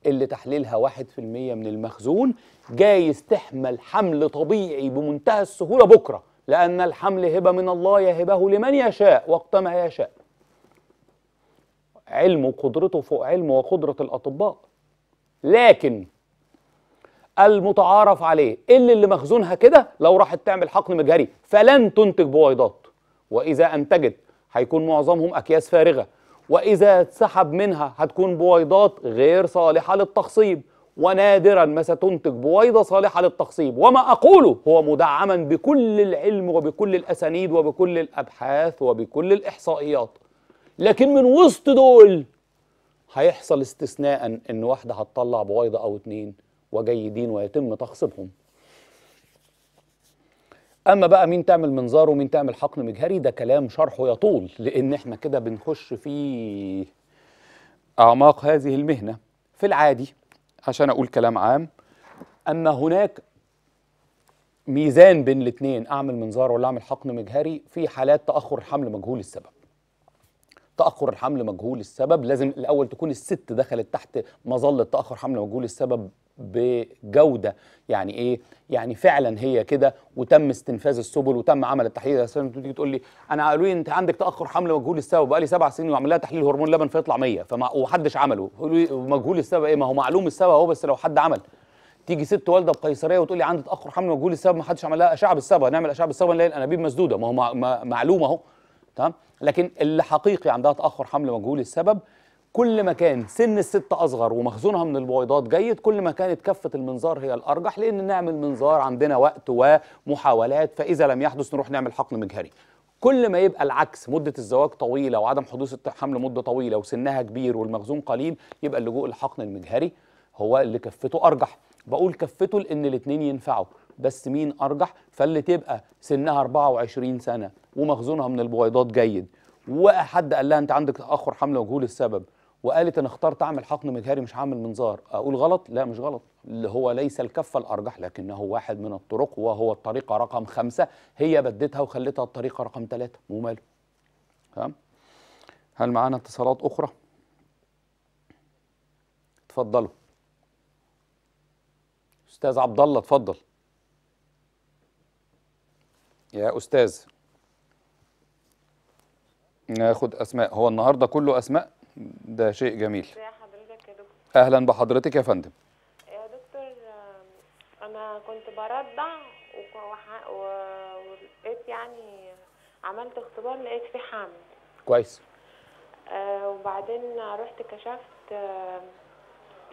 اللي تحليلها واحد في المية من المخزون جايز تحمل حمل طبيعي بمنتهى السهولة بكرة لأن الحمل هبة من الله يهبه لمن يشاء وقت ما يشاء علم وقدرته فوق علم وقدرة الأطباء لكن المتعارف عليه اللي اللي مخزونها كده لو راحت تعمل حقن مجهري فلن تنتج بويضات وإذا أنتجت هيكون معظمهم أكياس فارغة وإذا اتسحب منها هتكون بويضات غير صالحة للتخصيب ونادرا ما ستنتج بويضة صالحة للتخصيب وما أقوله هو مدعما بكل العلم وبكل الأسانيد وبكل الأبحاث وبكل الإحصائيات لكن من وسط دول هيحصل استثناء ان واحده هتطلع بويضه او اتنين وجيدين ويتم تخصيبهم اما بقى مين تعمل منظار ومين تعمل حقن مجهري ده كلام شرحه يطول لان احنا كده بنخش في اعماق هذه المهنه في العادي عشان اقول كلام عام ان هناك ميزان بين الاثنين اعمل منظار ولا اعمل حقن مجهري في حالات تاخر الحمل مجهول السبب تاخر الحمل مجهول السبب لازم الاول تكون الست دخلت تحت مظله تاخر حمل مجهول السبب بجوده يعني ايه يعني فعلا هي كده وتم استنفاذ السبل وتم عمل التحليل مثلا تيجي تقول لي انا قالوا لي انت عندك تاخر حمل مجهول السبب بقالي سبع سنين وعمل لها تحليل هرمون لبن فيطلع 100 فما ومحدش عمله قالوا لي مجهول السبب ايه ما هو معلوم السبب اهو بس لو حد عمل تيجي ست والده بقيصريه وتقول لي عندي تاخر حمل مجهول السبب ما حدش عمل لها اشعه بالسبب نعمل اشعه بالسبب نلاقي الانابيب مسدوده ما هو معلوم اهو تمام لكن اللي حقيقي عندها تاخر حمل مجهول السبب كل ما كان سن الست اصغر ومخزونها من البويضات جيد كل ما كانت كفه المنظار هي الارجح لان نعمل منظار عندنا وقت ومحاولات فاذا لم يحدث نروح نعمل حقن مجهري كل ما يبقى العكس مدة الزواج طويلة وعدم حدوث الحمل مدة طويلة وسنها كبير والمخزون قليل يبقى اللجوء للحقن المجهري هو اللي كفته أرجح بقول كفته لأن الاتنين ينفعوا بس مين ارجح فاللي تبقى سنها 24 سنه ومخزونها من البويضات جيد وحد قال لها انت عندك تاخر حمله وجهول السبب وقالت انا اخترت اعمل حقن مجهري مش هعمل منظار اقول غلط لا مش غلط اللي هو ليس الكفه الارجح لكنه واحد من الطرق وهو الطريقه رقم خمسة هي بدتها وخلتها الطريقه رقم ثلاثة وماله تمام هل معانا اتصالات اخرى اتفضلوا استاذ عبد الله اتفضل يا أستاذ ناخد أسماء هو النهاردة كله أسماء ده شيء جميل حضرتك يا دكتور أهلا بحضرتك يا فندم يا دكتور أنا كنت برضع ولقيت يعني عملت اختبار لقيت فيه حمل كويس آه وبعدين رحت كشفت آه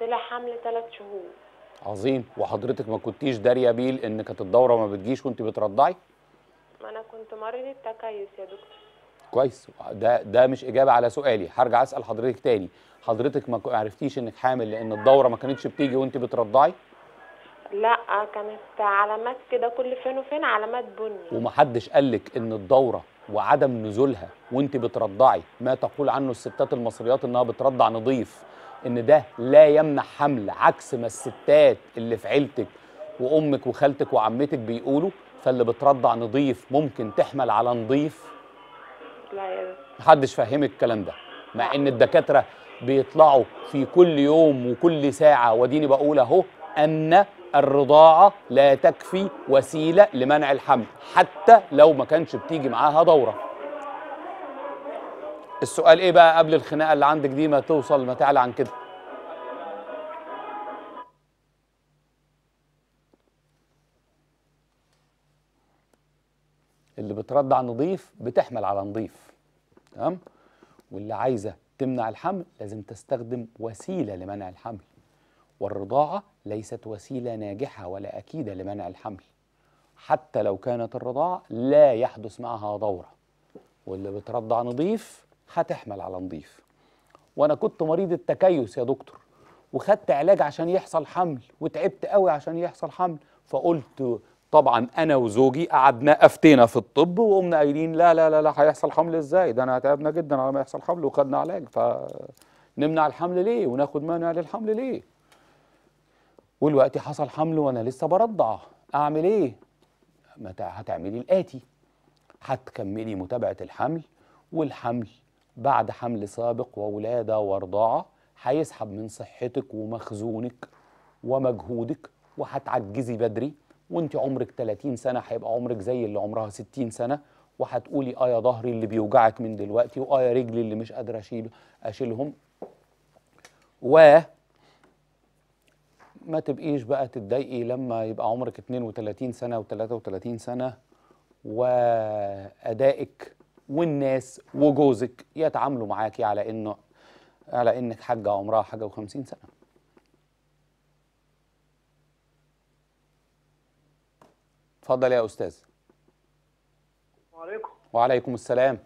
طلع حمل ثلاث شهور عظيم وحضرتك ما كنتيش داريه بيه ان كانت الدوره ما بتجيش وانت بترضعي؟ ما انا كنت مريضه تكيس يا دكتور كويس ده ده مش اجابه على سؤالي هرجع اسال حضرتك تاني حضرتك ما عرفتيش انك حامل لان الدوره ما كانتش بتيجي وانت بترضعي لا كانت علامات كده كل فين وفين علامات بني ومحدش قالك ان الدوره وعدم نزولها وانت بترضعي ما تقول عنه الستات المصريات انها بترضع نظيف ان ده لا يمنع حمل عكس ما الستات اللي في عيلتك وامك وخالتك وعمتك بيقولوا فاللي بترضع نظيف ممكن تحمل على نظيف لا يا محدش فهمك الكلام ده مع ان الدكاتره بيطلعوا في كل يوم وكل ساعه وديني بقول اهو ان الرضاعه لا تكفي وسيله لمنع الحمل حتى لو ما كانش بتيجي معاها دوره السؤال ايه بقى قبل الخناقه اللي عندك دي ما توصل ما تعلى عن كده اللي بترضع نضيف نظيف بتحمل على نظيف تمام واللي عايزه تمنع الحمل لازم تستخدم وسيله لمنع الحمل والرضاعه ليست وسيله ناجحه ولا اكيده لمنع الحمل حتى لو كانت الرضاعه لا يحدث معها دوره واللي بترضع نظيف هتحمل على نظيف وانا كنت مريض التكيس يا دكتور وخدت علاج عشان يحصل حمل وتعبت قوي عشان يحصل حمل فقلت طبعا انا وزوجي قعدنا افتينا في الطب وقمنا قايلين لا لا لا لا هيحصل حمل ازاي ده انا تعبنا جدا على ما يحصل حمل وخدنا علاج فنمنع الحمل ليه وناخد مانع للحمل ليه والوقت حصل حمل وانا لسه برضع اعمل ايه هتعملي الاتي هتكملي متابعه الحمل والحمل بعد حمل سابق وولاده ورضاعه هيسحب من صحتك ومخزونك ومجهودك وهتعجزي بدري وانت عمرك 30 سنه هيبقى عمرك زي اللي عمرها 60 سنه وهتقولي اه يا ظهري اللي بيوجعك من دلوقتي واه يا رجلي اللي مش قادره اشيل اشيلهم و ما تبقيش بقى تتضايقي لما يبقى عمرك 32 سنه و33 سنه وادائك والناس وجوزك يتعاملوا معاكي على انه على انك حاجه عمرها حاجه و50 سنه اتفضل يا استاذ السلام عليكم وعليكم السلام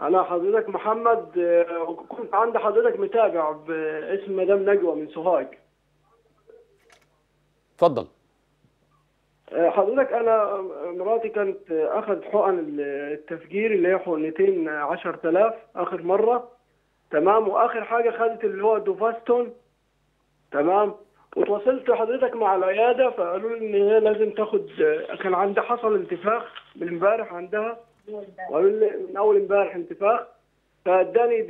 انا حضرتك محمد آه، كنت عند حضرتك متابع باسم مدام نجوى من سوهاج اتفضل آه، حضرتك انا آه، مراتي كانت اخذت حقن التفجير اللي هي حقنتين 10000 اخر مره تمام واخر حاجه خدت اللي هو دوفاستون تمام وتواصلت لحضرتك مع العياده فقالوا لي ان هي لازم تاخد كان عندها حصل انتفاخ من امبارح عندها وقالوا لي من اول امبارح انتفاخ فاداني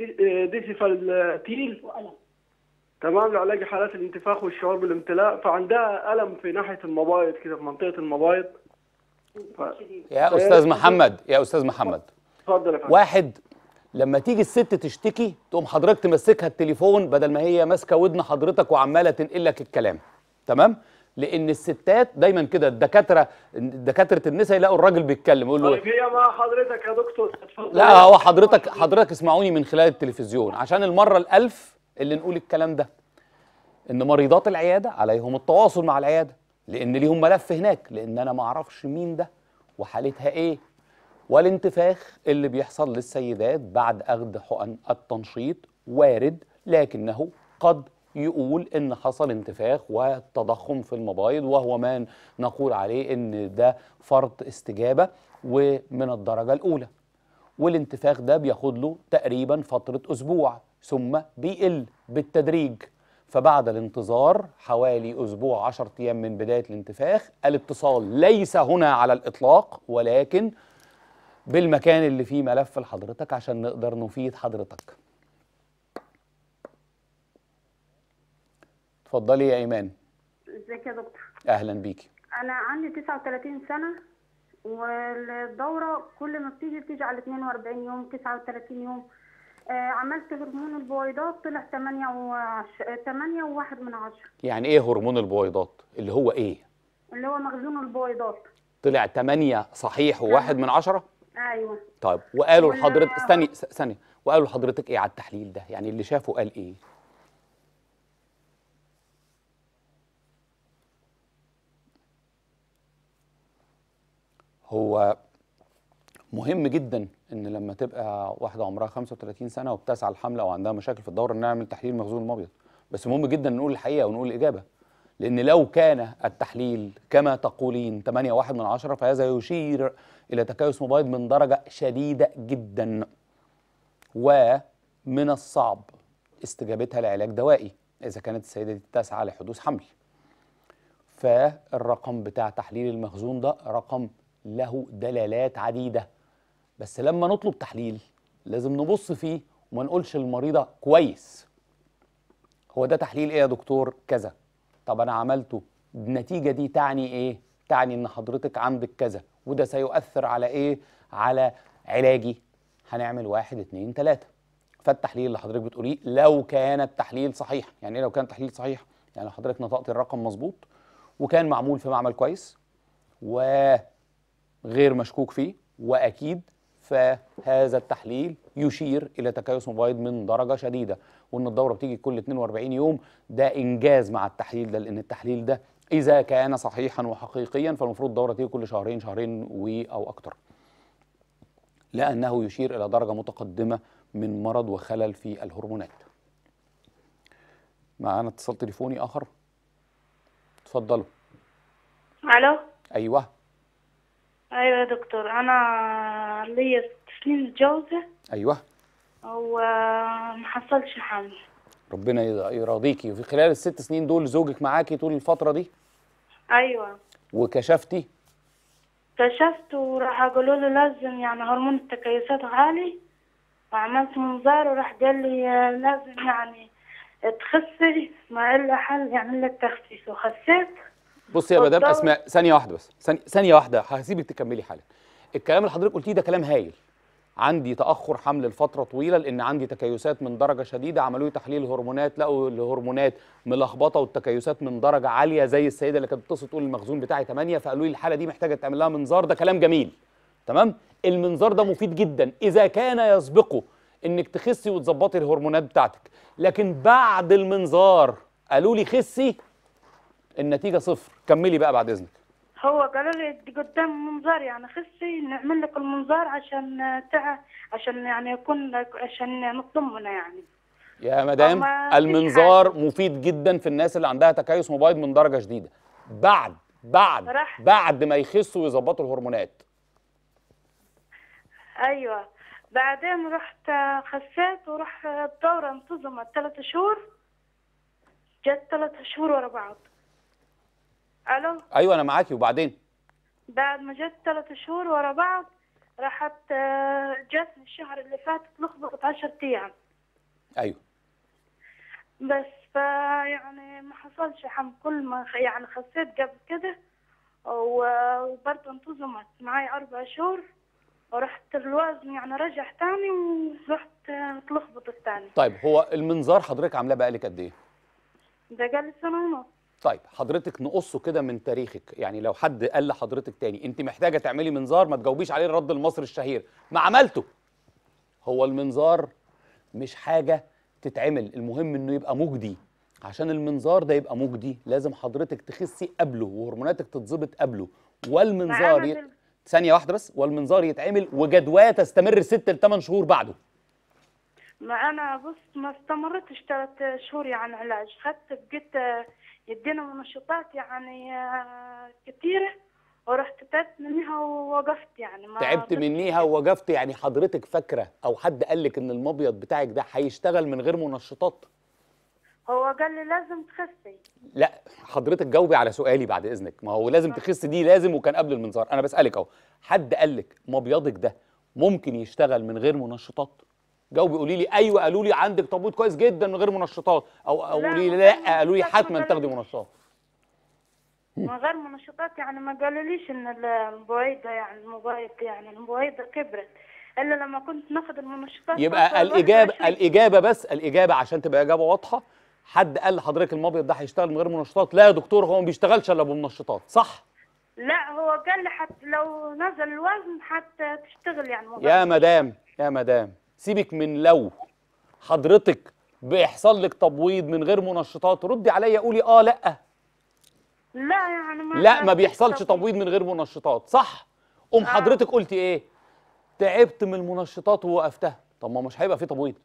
ديسيفالتيل تمام لعلاج حالات الانتفاخ والشعور بالامتلاء فعندها الم في ناحيه المبايض كده في منطقه المبايض ف... يا استاذ محمد يا استاذ محمد اتفضل يا فندم واحد لما تيجي الست تشتكي تقوم حضرتك تمسكها التليفون بدل ما هي ماسكه ودن حضرتك وعماله تنقل لك الكلام تمام لان الستات دايما كده الدكاتره دكاتره النساء يلاقوا الراجل بيتكلم يقول له طيب هي مع حضرتك يا دكتور اتفضل لا هو حضرتك حضرتك اسمعوني من خلال التلفزيون عشان المره الالف اللي نقول الكلام ده ان مريضات العياده عليهم التواصل مع العياده لان ليهم ملف هناك لان انا ما اعرفش مين ده وحالتها ايه والانتفاخ اللي بيحصل للسيدات بعد أخذ حقن التنشيط وارد لكنه قد يقول ان حصل انتفاخ وتضخم في المبايض وهو ما نقول عليه ان ده فرط استجابه ومن الدرجه الاولى والانتفاخ ده بياخد له تقريبا فتره اسبوع ثم بيقل بالتدريج فبعد الانتظار حوالي اسبوع 10 ايام من بدايه الانتفاخ الاتصال ليس هنا على الاطلاق ولكن بالمكان اللي فيه ملف لحضرتك عشان نقدر نفيد حضرتك اتفضلي يا ايمان ازيك يا دكتور اهلا بيكي انا عندي 39 سنه والدوره كل ما بتيجي بتيجي على 42 يوم 39 يوم آه عملت هرمون البويضات طلع 8 و 8 و1 من 10 يعني ايه هرمون البويضات اللي هو ايه اللي هو مخزون البويضات طلع 8 صحيح و1 من 10 ايوه طيب وقالوا لحضرتك استني ثانيه وقالوا لحضرتك ايه على التحليل ده يعني اللي شافه قال ايه هو مهم جدا ان لما تبقى واحده عمرها 35 سنه وبتسعى الحمله او عندها مشاكل في الدوره انها تعمل تحليل مخزون المبيض بس مهم جدا نقول الحقيقه ونقول الاجابه لأن لو كان التحليل كما تقولين 8.1 من عشرة فهذا يشير إلى تكيس مبيض من درجة شديدة جدا ومن الصعب استجابتها لعلاج دوائي إذا كانت السيدة دي تسعى لحدوث حمل فالرقم بتاع تحليل المخزون ده رقم له دلالات عديدة بس لما نطلب تحليل لازم نبص فيه وما نقولش المريضة كويس هو ده تحليل ايه يا دكتور كذا طب انا عملته النتيجه دي تعني ايه تعني ان حضرتك عندك كذا وده سيؤثر على ايه على علاجي هنعمل واحد اتنين ثلاثة فالتحليل اللي حضرتك بتقوليه لو كان التحليل صحيح يعني ايه لو كان التحليل صحيح يعني لو حضرتك نطقت الرقم مظبوط وكان معمول في معمل كويس وغير مشكوك فيه واكيد فهذا التحليل يشير الى تكيس مبيض من درجه شديده وان الدوره بتيجي كل 42 يوم ده انجاز مع التحليل ده لان التحليل ده اذا كان صحيحا وحقيقيا فالمفروض الدوره تيجي كل شهرين شهرين و او اكتر لانه يشير الى درجه متقدمه من مرض وخلل في الهرمونات معانا اتصال تليفوني اخر اتفضلوا الو ايوه ايوه يا دكتور انا ليا سنين متجوزة أيوه ومحصلش آه، حمل ربنا يراضيكي وفي خلال الست سنين دول زوجك معاكي طول الفترة دي؟ أيوه وكشفتي؟ كشفت وراح قالوا له لازم يعني هرمون التكيسات عالي وعملت منظار وراح قال لي آه، لازم يعني تخسي ما إلا حل يعمل لك تخسيس وخسيت بصي يا مدام اسماء ثانية واحدة بس ثانية واحدة هسيبك تكملي حالك الكلام اللي حضرتك قلتيه ده كلام هايل عندي تاخر حمل لفتره طويله لان عندي تكيسات من درجه شديده عملوا لي تحليل هرمونات لقوا الهرمونات ملخبطه والتكيسات من درجه عاليه زي السيده اللي كانت بتتصل تقول المخزون بتاعي 8 فقالوا لي الحاله دي محتاجه تعمل لها منظار ده كلام جميل تمام المنظار ده مفيد جدا اذا كان يسبقه انك تخسي وتظبطي الهرمونات بتاعتك لكن بعد المنظار قالوا لي خسي النتيجه صفر كملي بقى بعد اذنك هو قالوا لي قدام منظار يعني خسي نعمل لك المنظار عشان تع... عشان يعني يكون عشان نطمنه يعني يا مدام المنظار مفيد جدا في الناس اللي عندها تكيس مبيض من درجه شديده بعد بعد رح. بعد ما يخسوا ويظبطوا الهرمونات ايوه بعدين رحت خسيت ورحت الدوره انتظمت ثلاث شهور جت ثلاث شهور ورا بعض الو ايوه انا معاكي وبعدين بعد ما جت ثلاث شهور ورا بعض راحت آه، جت الشهر اللي فات تلخبطت 10 ايام ايوه بس فيعني ما حصلش حم كل ما يعني خسيت قبل كده وبرضه انتظمت معي اربع شهور ورحت الوزن يعني رجع تاني ورحت آه، تلخبط الثاني طيب هو المنظار حضرتك عاملاه بقالك قد ايه؟ ده لي سنه ونص طيب حضرتك نقصه كده من تاريخك يعني لو حد قال لحضرتك تاني انت محتاجه تعملي منظار ما تجاوبيش عليه الرد المصري الشهير ما عملته هو المنظار مش حاجه تتعمل المهم انه يبقى مجدي عشان المنظار ده يبقى مجدي لازم حضرتك تخسي قبله وهرموناتك تتظبط قبله والمنظار ي... ثانيه واحده بس والمنظار يتعمل وجدواه تستمر 6 ل 8 شهور بعده ما انا بص ما استمرتش ثلاث شهور يعني علاج خدت بقيت يدينا منشطات يعني آه، كتيرة ورحت تعبت منها ووقفت يعني ما تعبت منيها ووقفت يعني حضرتك فاكرة أو حد قال لك إن المبيض بتاعك ده هيشتغل من غير منشطات؟ هو قال لي لازم تخسي لا حضرتك جاوبي على سؤالي بعد إذنك ما هو لازم تخسي دي لازم وكان قبل المنظار أنا بسألك أهو حد قال لك مبيضك ده ممكن يشتغل من غير منشطات؟ جاوبي قولي لي ايوه قالوا لي عندك طابوت كويس جدا من غير منشطات او قولي لي لا قالوا لي حتما تاخدي منشطات من غير منشطات يعني ما قالوليش ان البويضه يعني المبيض يعني المبيضه كبرت الا لما كنت ناخد المنشطات يبقى الاجابه الاجابه بس الاجابه عشان تبقى اجابه واضحه حد قال لحضرتك المبيض ده هيشتغل من غير منشطات لا يا دكتور هو ما بيشتغلش الا بمنشطات صح لا هو قال لي حتى لو نزل الوزن حتى تشتغل يعني مبايض. يا مدام يا مدام سيبك من لو حضرتك بيحصل لك تبويض من غير منشطات ردي عليا قولي اه لا لا يعني ما لا ما بيحصلش تبويض من غير منشطات صح قوم آه. حضرتك قلتي ايه تعبت من المنشطات ووقفتها طب ما مش هيبقى في تبويض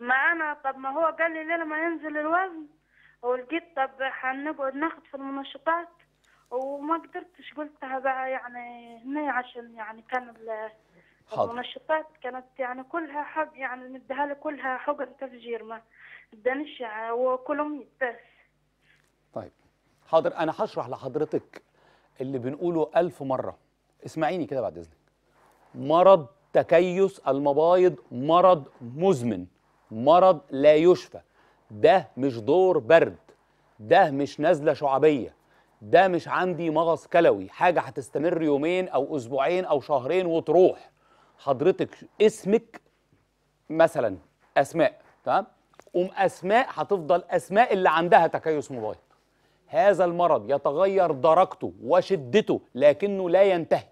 ما انا طب ما هو قال لي لما ينزل الوزن ولقيت طب هنقعد ناخد في المنشطات وما قدرتش قلتها بقى يعني هنا عشان يعني كان حاضر المنشطات كانت يعني كلها حب يعني نديها له كلها حقن تفجير ما بدناش يعني وكلهم بس طيب حاضر انا هشرح لحضرتك اللي بنقوله ألف مره اسمعيني كده بعد اذنك مرض تكيس المبايض مرض مزمن مرض لا يشفى ده مش دور برد ده مش نزله شعبيه ده مش عندي مغص كلوي حاجه هتستمر يومين او اسبوعين او شهرين وتروح حضرتك اسمك مثلا اسماء تمام قوم اسماء هتفضل اسماء اللي عندها تكيس مبايض هذا المرض يتغير درجته وشدته لكنه لا ينتهي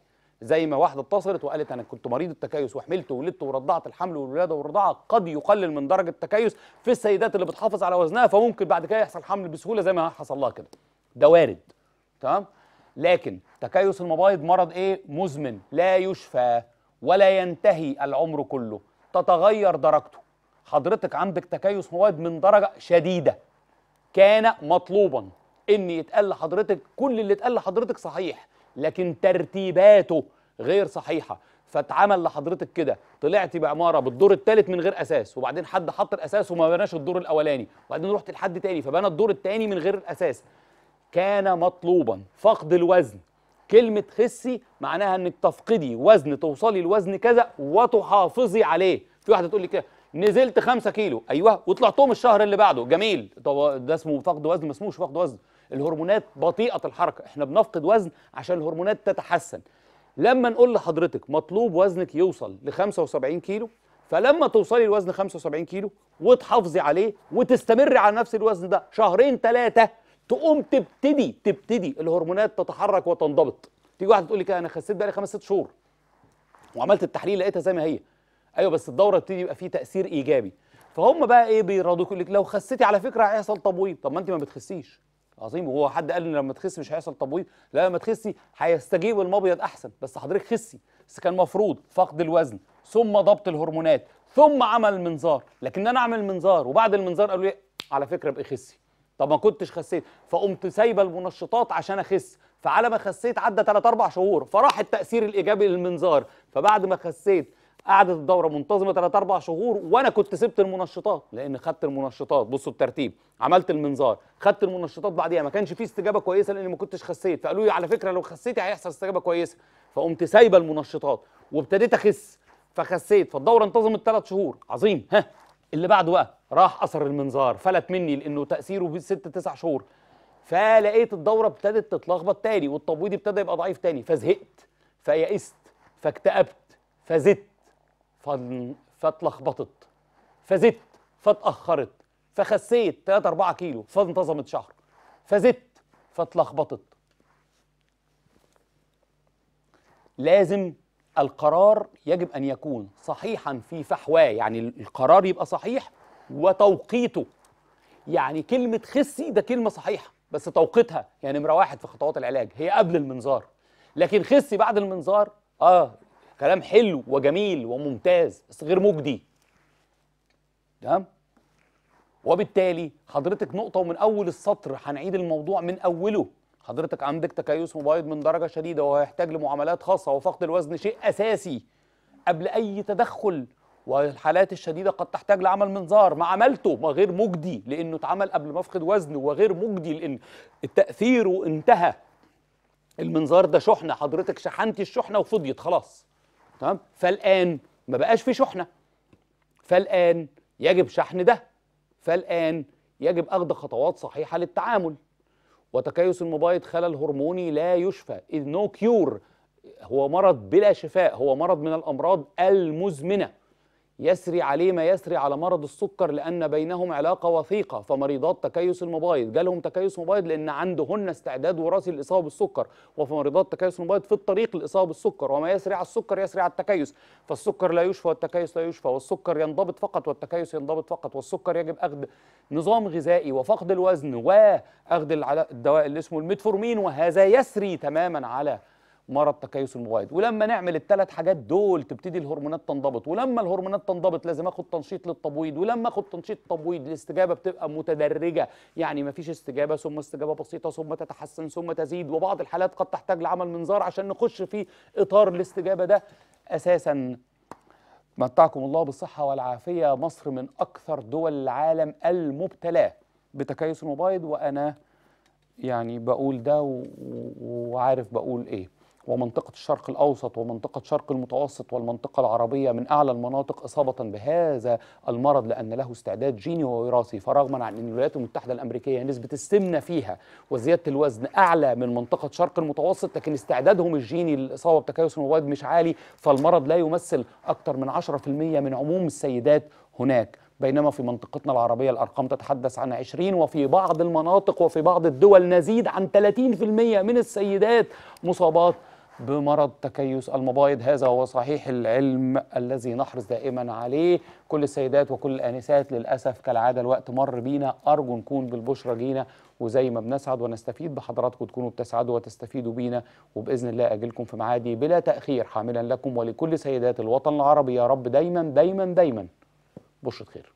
زي ما واحده اتصلت وقالت انا كنت مريض التكيس وحملت وولدت ورضعت الحمل والولاده والرضاعه قد يقلل من درجه التكيس في السيدات اللي بتحافظ على وزنها فممكن بعد كده يحصل حمل بسهوله زي ما حصل لها كده ده وارد تمام لكن تكيس المبايض مرض ايه مزمن لا يشفى ولا ينتهي العمر كله تتغير درجته حضرتك عندك تكيس مواد من درجة شديدة كان مطلوبا ان يتقال لحضرتك كل اللي اتقال لحضرتك صحيح لكن ترتيباته غير صحيحه فاتعمل لحضرتك كده طلعت بعماره بالدور الثالث من غير اساس وبعدين حد حط الاساس وما بناش الدور الاولاني وبعدين رحت لحد تاني فبنى الدور الثاني من غير الاساس كان مطلوبا فقد الوزن كلمة خسي معناها انك تفقدي وزن توصلي لوزن كذا وتحافظي عليه في واحدة تقول لي كده نزلت 5 كيلو ايوه وطلعتهم الشهر اللي بعده جميل طب ده اسمه فقد وزن ما اسموش فقد وزن الهرمونات بطيئة الحركة احنا بنفقد وزن عشان الهرمونات تتحسن لما نقول لحضرتك مطلوب وزنك يوصل ل 75 كيلو فلما توصلي لوزن 75 كيلو وتحافظي عليه وتستمري على نفس الوزن ده شهرين ثلاثة تقوم تبتدي تبتدي الهرمونات تتحرك وتنضبط تيجي واحده تقول لي كده انا خسيت بقالي خمس ست شهور وعملت التحليل لقيتها زي ما هي ايوه بس الدوره بتبتدي يبقى فيه تاثير ايجابي فهم بقى ايه يقول لك لو خسيتي على فكره هيحصل تبويض طب ما انت ما بتخسيش عظيم وهو حد قال ان لما تخسي مش هيحصل تبويض لا لما تخسي هيستجيب المبيض احسن بس حضرتك خسي بس كان المفروض فقد الوزن ثم ضبط الهرمونات ثم عمل منظار لكن انا اعمل منظار وبعد المنظار قالوا لي على فكره بقي خسي طب ما كنتش خسيت فقمت سايبه المنشطات عشان اخس فعلى ما خسيت عدى 3 4 شهور فراح التاثير الايجابي للمنظار فبعد ما خسيت قعدت الدوره منتظمه 3 4 شهور وانا كنت سبت المنشطات لان خدت المنشطات بصوا الترتيب عملت المنظار خدت المنشطات بعديها ما كانش في استجابه كويسه لان ما كنتش خسيت فقالوا لي على فكره لو خسيتي هيحصل استجابه كويسه فقمت سايبه المنشطات وابتديت اخس فخسيت فالدوره انتظمت 3 شهور عظيم ها اللي بعده بقى راح اثر المنظار فلت مني لانه تاثيره ست تسع شهور فلقيت الدوره ابتدت تتلخبط تاني والتبويض ابتدى يبقى ضعيف تاني فزهقت فيأست فاكتئبت فزدت فاتلخبطت فزدت فاتأخرت فخسيت 3 4 كيلو فانتظمت شهر فزدت فاتلخبطت لازم القرار يجب أن يكون صحيحا في فحواه يعني القرار يبقى صحيح وتوقيته يعني كلمة خسي ده كلمة صحيحة بس توقيتها يعني نمرة واحد في خطوات العلاج هي قبل المنظار لكن خسي بعد المنظار آه كلام حلو وجميل وممتاز بس غير مجدي تمام وبالتالي حضرتك نقطة ومن أول السطر هنعيد الموضوع من أوله حضرتك عندك تكيس مبايض من درجه شديده وهيحتاج لمعاملات خاصه وفقد الوزن شيء اساسي قبل اي تدخل والحالات الشديده قد تحتاج لعمل منظار ما عملته ما غير مجدي لانه اتعمل قبل ما افقد وزن وغير مجدي لان تاثيره انتهى المنظار ده شحنه حضرتك شحنتي الشحنه وفضيت خلاص تمام فالان ما بقاش في شحنه فالان يجب شحن ده فالان يجب اخذ خطوات صحيحه للتعامل وتكيس المبايض خلل هرموني لا يشفى إذ نو كيور هو مرض بلا شفاء هو مرض من الأمراض المزمنة يسري عليه ما يسري على مرض السكر لأن بينهم علاقة وثيقة فمريضات تكيس المبايض جالهم تكيس مبايض لأن عندهن استعداد وراثي للإصابة بالسكر وفمريضات تكيس المبايض في الطريق للإصابة بالسكر وما يسري على السكر يسري على التكيس فالسكر لا يشفى والتكيس لا يشفى والسكر ينضبط فقط والتكيس ينضبط فقط والسكر يجب أخذ نظام غذائي وفقد الوزن وأخذ الدواء اللي اسمه الميتفورمين وهذا يسري تماما على مرض تكيس المبايض ولما نعمل الثلاث حاجات دول تبتدي الهرمونات تنضبط ولما الهرمونات تنضبط لازم اخد تنشيط للتبويض ولما اخد تنشيط تبويض الاستجابه بتبقى متدرجه يعني ما فيش استجابه ثم استجابه بسيطه ثم تتحسن ثم تزيد وبعض الحالات قد تحتاج لعمل منظار عشان نخش في اطار الاستجابه ده اساسا متعكم الله بالصحه والعافيه مصر من اكثر دول العالم المبتلاه بتكيس المبايض وانا يعني بقول ده وعارف بقول ايه ومنطقة الشرق الأوسط ومنطقة شرق المتوسط والمنطقة العربية من أعلى المناطق إصابة بهذا المرض لأن له استعداد جيني ووراثي فرغما عن أن الولايات المتحدة الأمريكية نسبة السمنة فيها وزيادة الوزن أعلى من منطقة شرق المتوسط لكن استعدادهم الجيني للإصابة بتكيس المواد مش عالي فالمرض لا يمثل أكثر من 10% من عموم السيدات هناك بينما في منطقتنا العربية الأرقام تتحدث عن 20 وفي بعض المناطق وفي بعض الدول نزيد عن 30% من السيدات مصابات بمرض تكيس المبايض هذا هو صحيح العلم الذي نحرص دائما عليه كل السيدات وكل الآنسات للأسف كالعادة الوقت مر بينا أرجو نكون بالبشرة جينا وزي ما بنسعد ونستفيد بحضراتكم تكونوا بتسعدوا وتستفيدوا بينا وبإذن الله أجلكم في معادي بلا تأخير حاملا لكم ولكل سيدات الوطن العربي يا رب دايما دايما دايما بشرة خير